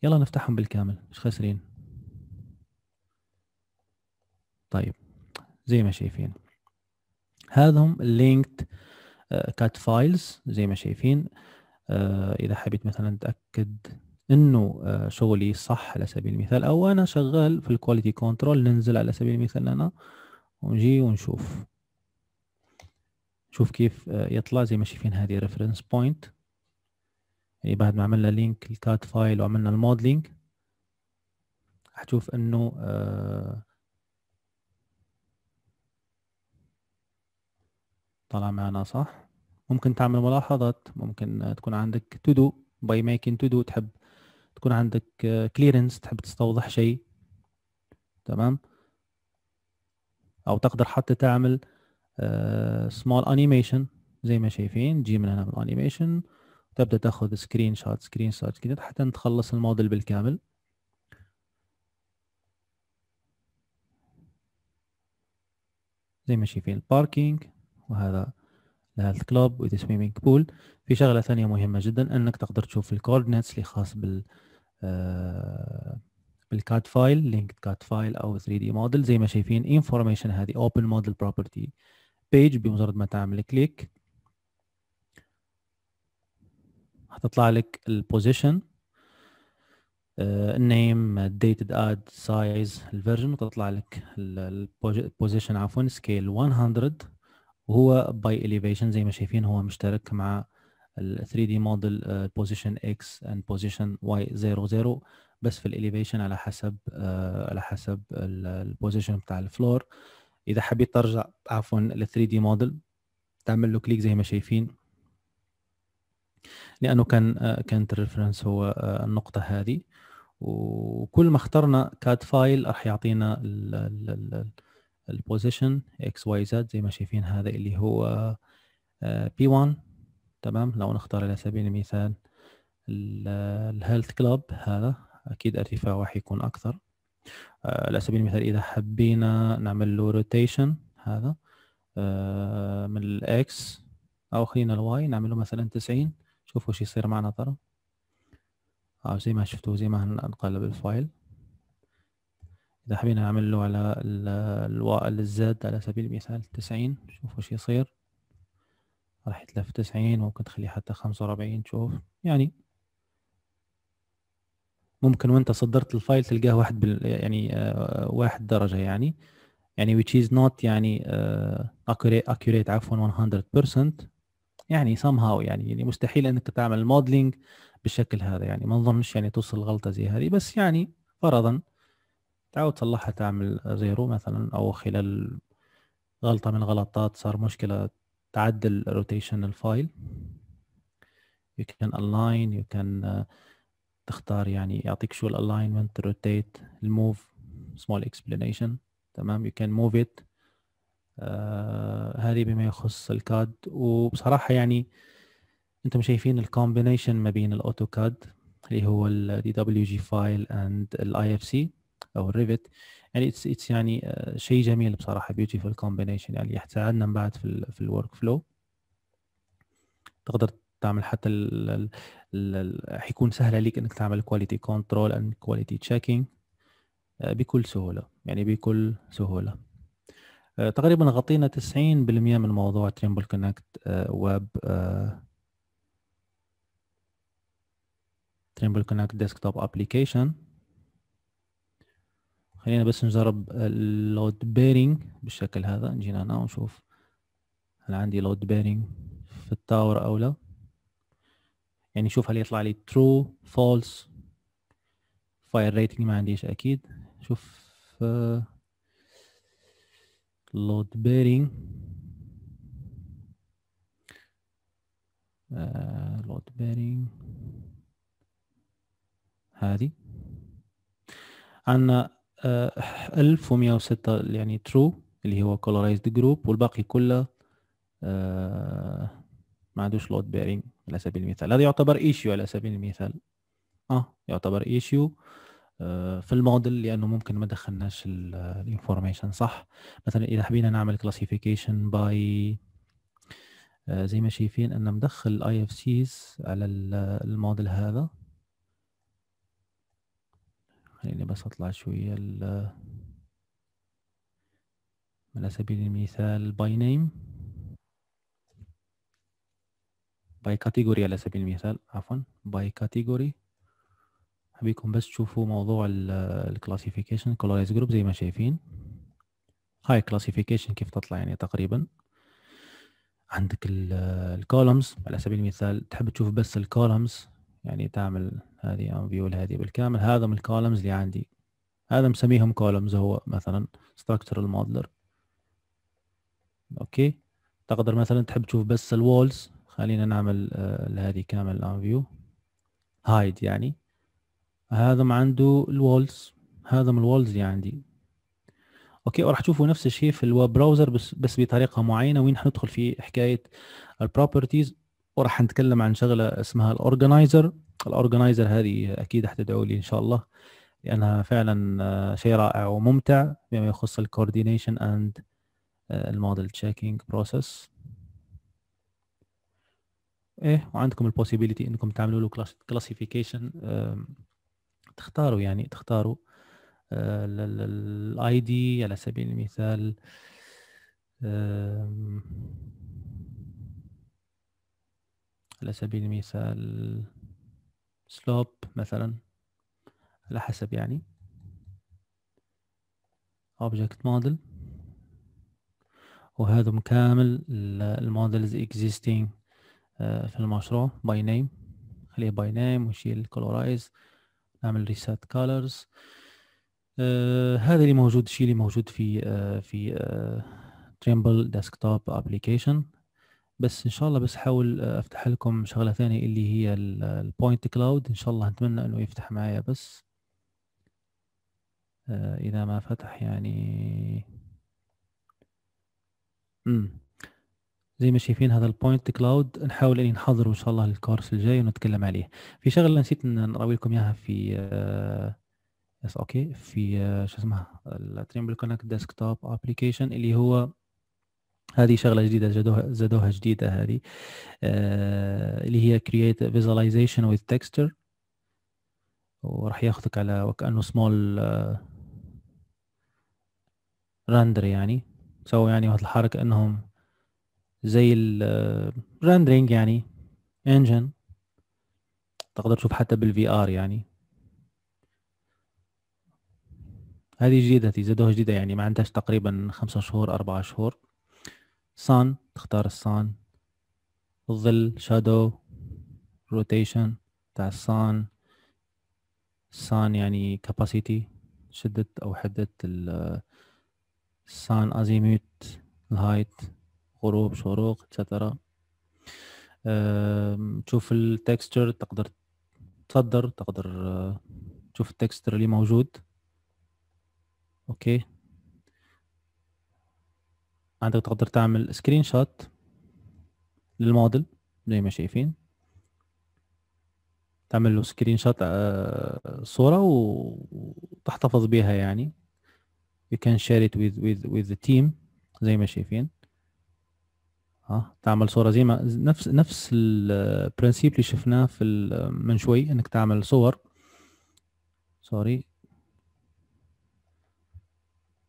يلا نفتحهم بالكامل مش خاسرين طيب زي ما شايفين هذهم linked كات uh, فايلز زي ما شايفين آه، اذا حبيت مثلا اتاكد انه آه، شغلي صح على سبيل المثال او انا شغال في الكواليتي كنترول ننزل على سبيل المثال انا ونجي ونشوف شوف كيف آه، يطلع زي ما شايفين هذه ريفرنس بوينت يعني بعد ما عملنا لينك الكات فايل وعملنا الموديلينج حتشوف انه طلع معنا صح ممكن تعمل ملاحظات ممكن تكون عندك تو دو باي ميكين تو دو تحب تكون عندك كليرنس تحب تستوضح شيء تمام او تقدر حتى تعمل سمول آه، انيميشن زي ما شايفين تجي من هنا بالانيميشن تبدا تاخذ سكرين شوت سكرين شوت كده حتى تخلص الموديل بالكامل زي ما شايفين الباركينج وهذا لهذا الكلوب وذ سويمينج بول في شغله ثانيه مهمه جدا انك تقدر تشوف الكوردينتس اللي خاص بال بالكاد فايل لينكد كاد فايل او 3 دي موديل زي ما شايفين انفورميشن هذه اوبن موديل بروبرتي بيج بمجرد ما تعمل كليك هتطلع لك البوزيشن النيم ديتد اد سايز الفيرجن وتطلع لك البوزيشن عفوا سكيل 100 وهو باي اليفيشن زي ما شايفين هو مشترك مع ال 3 دي موديل position x and position y 0 0 بس في الاليفيشن على حسب آه على حسب البوزيشن بتاع الفلور اذا حبيت ترجع عفوا ل 3 دي موديل تعمل له كليك زي ما شايفين لانه كان آه كانت الريفرنس هو آه النقطه هذه وكل ما اخترنا كاد فايل راح يعطينا ال ال ال البوزيشن اكس واي زد زي ما شايفين هذا اللي هو بي آه، 1 تمام لو نختار على سبيل المثال الهيلث آه، كلاب هذا اكيد ارتفاعه راح يكون اكثر آه، على سبيل المثال اذا حبينا نعمل له روتيشن هذا من الاكس او خلينا الواي نعمله مثلا 90 شوفوا شو يصير معنا ترى زي ما شفتوا زي ما هنقلب الفايل إذا حبينا أعمل له على الوائل الزاد على سبيل المثال تسعين شوفوا شو يصير راح يتلف تسعين ممكن تخليه حتى خمسة وأربعين شوف يعني ممكن وانت صدرت الفايل تلقاه واحد بال يعني آه واحد درجة يعني يعني which is not يعني آه، accurate, accurate عفوا 100% يعني somehow يعني يعني مستحيل انك تعمل modeling بالشكل هذا يعني ما نظنش يعني توصل غلطة زي هذه بس يعني فرضا تعود تصلحها تعمل زيرو مثلا او خلال غلطة من غلطات صار مشكلة تعدل روتيشن الفايل يو كان الاين يو كان تختار يعني يعطيك شو الالاينمنت روتيت الموف سمول explanation تمام يو كان موف ات هذه بما يخص الكاد وبصراحة يعني انتم شايفين الكومبينيشن ما بين الاوتوكاد اللي هو الدي دبليو جي فايل اند الاي اف سي او الريفت يعني اتس اتس يعني آه، شيء جميل بصراحه بيوتيفول كومبينيشن يعني يساعدنا من بعد في في الورك فلو تقدر تعمل حتى ال ال حيكون سهل عليك انك تعمل كواليتي كنترول اند كواليتي تشيكينج بكل سهوله يعني بكل سهوله آه، تقريبا غطينا 90% من موضوع تريمبل كونكت ويب تريمبل كونكت ديسكتوب ابلكيشن خلينا بس نجرب اللود بيرنج بالشكل هذا نجينا هنا ونشوف هل عندي لود بيرنج في التاور او لا يعني شوف هل يطلع لي ترو فولس فاير ريتنج ما عنديش اكيد شوف لود بيرنج لود بيرنج هذه عندنا 1106 آه، يعني ترو اللي هو كولرايزد جروب والباقي كله آه، ما عندوش لود بيرنج على سبيل المثال هذا يعتبر ايشيو على سبيل المثال اه يعتبر ايشيو آه، في الموديل لانه ممكن ما دخلناش الانفورميشن صح مثلا اذا حبينا نعمل كلاسيفيكيشن باي زي ما شايفين ان مدخل الاي اف سيز على الموديل هذا خليني بس أطلع شوية ال على سبيل المثال by name by category على سبيل المثال عفوا by category حبيكم بس تشوفوا موضوع الكلاسيفيكيشن كولورايز جروب زي ما شايفين هاي كلاسيفيكيشن كيف تطلع يعني تقريبا عندك الكولومز على سبيل المثال تحب تشوف بس الكولومز يعني تعمل هذه انفيول هذه بالكامل هذا من الكولمز اللي عندي هذا مسميهم كولمز هو مثلا ستراكشرال مودلر اوكي تقدر مثلا تحب تشوف بس الوولز خلينا نعمل آه، هذه كامل ان فيو هايد يعني هذا ما عنده الوولز هذا من الوولز اللي عندي اوكي وراح تشوفوا نفس الشيء في الويب براوزر بس بس بطريقه معينه وين حندخل في حكايه البروبرتيز وراح نتكلم عن شغله اسمها الاورجنايزر الاورجنايزر هذه اكيد هتدعوا لي ان شاء الله لانها فعلا آه، شيء رائع وممتع بما يخص الكوردينيشن اند الموديل تشيكينج بروسيس ايه وعندكم البوسيبيليتي انكم تعملوا له كلاسيفيكيشن تختاروا يعني تختاروا آه، الاي دي على سبيل المثال على سبيل المثال سلوب مثلا على حسب يعني اوبجكت موديل وهذا كامل المودلز اكزيستينج في المشروع باي نيم خليه باي نيم ونشيل كولورايز نعمل ريسات آه، كولرز هذا اللي موجود الشيء اللي موجود في آه، في تريمبل ديسكتوب ابلكيشن بس ان شاء الله بس حاول آه، افتح لكم شغله ثانيه اللي هي البوينت كلاود ان شاء الله اتمنى انه يفتح معايا بس آه، اذا ما فتح يعني امم زي ما شايفين هذا البوينت كلاود نحاول اني نحضره ان شاء الله للكورس الجاي ونتكلم عليه في شغله نسيت ان نراوي لكم اياها في يس آه، اوكي في شو اسمها التريمبل كونكت ديسكتوب ابلكيشن اللي هو هذه شغله جديده زادوها زادوها جديده هذه آه، اللي هي كرييت فيزواليزيشن with texture وراح ياخذك على وكانه سمول رندر آه، يعني سووا يعني واحد الحركه انهم زي الرندرينج آه، يعني انجن تقدر تشوف حتى بالفي ار يعني هذه جديدة زادوها جديدة يعني ما عندهاش تقريبا خمسة شهور أربعة شهور صان تختار الصان الظل شادو روتيشن تاع الصان الصان يعني كاباسيتي شدة أو حدة الصان أزيموت الهايت غروب شروق اتسترا تشوف التكستشر تقدر تصدر تقدر آه، تشوف التكستشر اللي موجود اوكي عندك تقدر تعمل سكرين شوت للموديل زي ما شايفين تعمل له سكرين شوت آه، صوره وتحتفظ بيها يعني you can share it with with with the team زي ما شايفين اه تعمل صوره زي ما نفس نفس البرنسيب اللي شفناه في من شوي انك تعمل صور سوري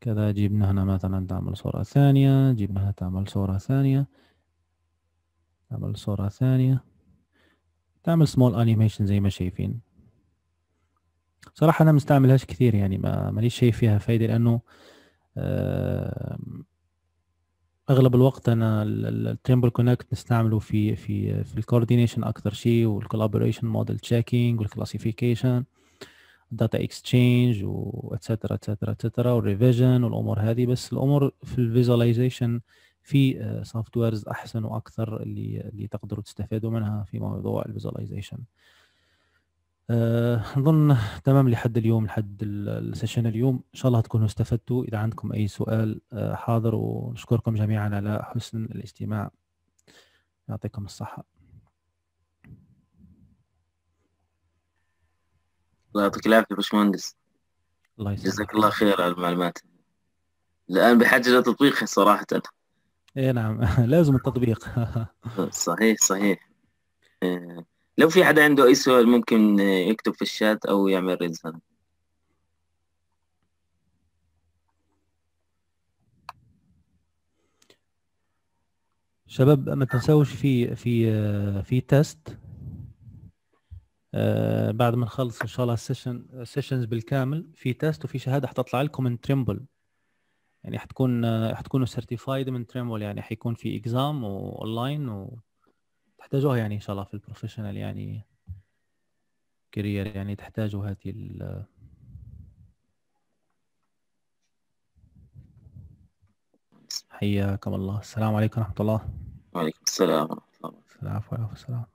كذا جبنا هنا مثلا تعمل صورة ثانية جبنا هنا تعمل صورة ثانية تعمل صورة ثانية تعمل سمول انيميشن زي ما شايفين صراحة أنا مستعملهاش كثير يعني ما ماليش شايف فيها فايدة لأنه أغلب الوقت أنا التيمبل كونكت نستعمله في في في الكوردينيشن أكثر شيء والكولابوريشن موديل تشيكينج والكلاسيفيكيشن داتا اكستشينج واتسترا اتسترا اتسترا والريفيجن والامور هذه بس الامور في الفيزواليزيشن في سوفت آه، ويرز احسن واكثر اللي اللي تقدروا تستفادوا منها في موضوع الفيزواليزيشن آه، نظن تمام لحد اليوم لحد السيشن اليوم ان شاء الله تكونوا استفدتوا اذا عندكم اي سؤال آه، حاضر ونشكركم جميعا على حسن الاستماع يعطيكم الصحه الله يعطيك العافية يا باشمهندس الله يسلمك جزاك الله خير على المعلومات الآن بحاجة لتطبيق صراحة اي نعم لازم التطبيق صحيح صحيح آه، لو في حدا عنده اي سؤال ممكن آه، يكتب في الشات او يعمل ريز هنا شباب ما تنساوش في في آه، في تيست آه، بعد ما نخلص ان شاء الله السيشن السيشنز بالكامل في تيست وفي شهاده حتطلع لكم من تريمبل يعني حتكون آه، حتكونوا سيرتيفايد من تريمبل يعني حيكون في اكزام واونلاين وتحتاجوها يعني ان شاء الله في البروفيشنال يعني كارير يعني تحتاجوا هذه ال حياكم الله السلام عليكم ورحمه الله وعليكم السلام ورحمه الله السلام عليكم السلام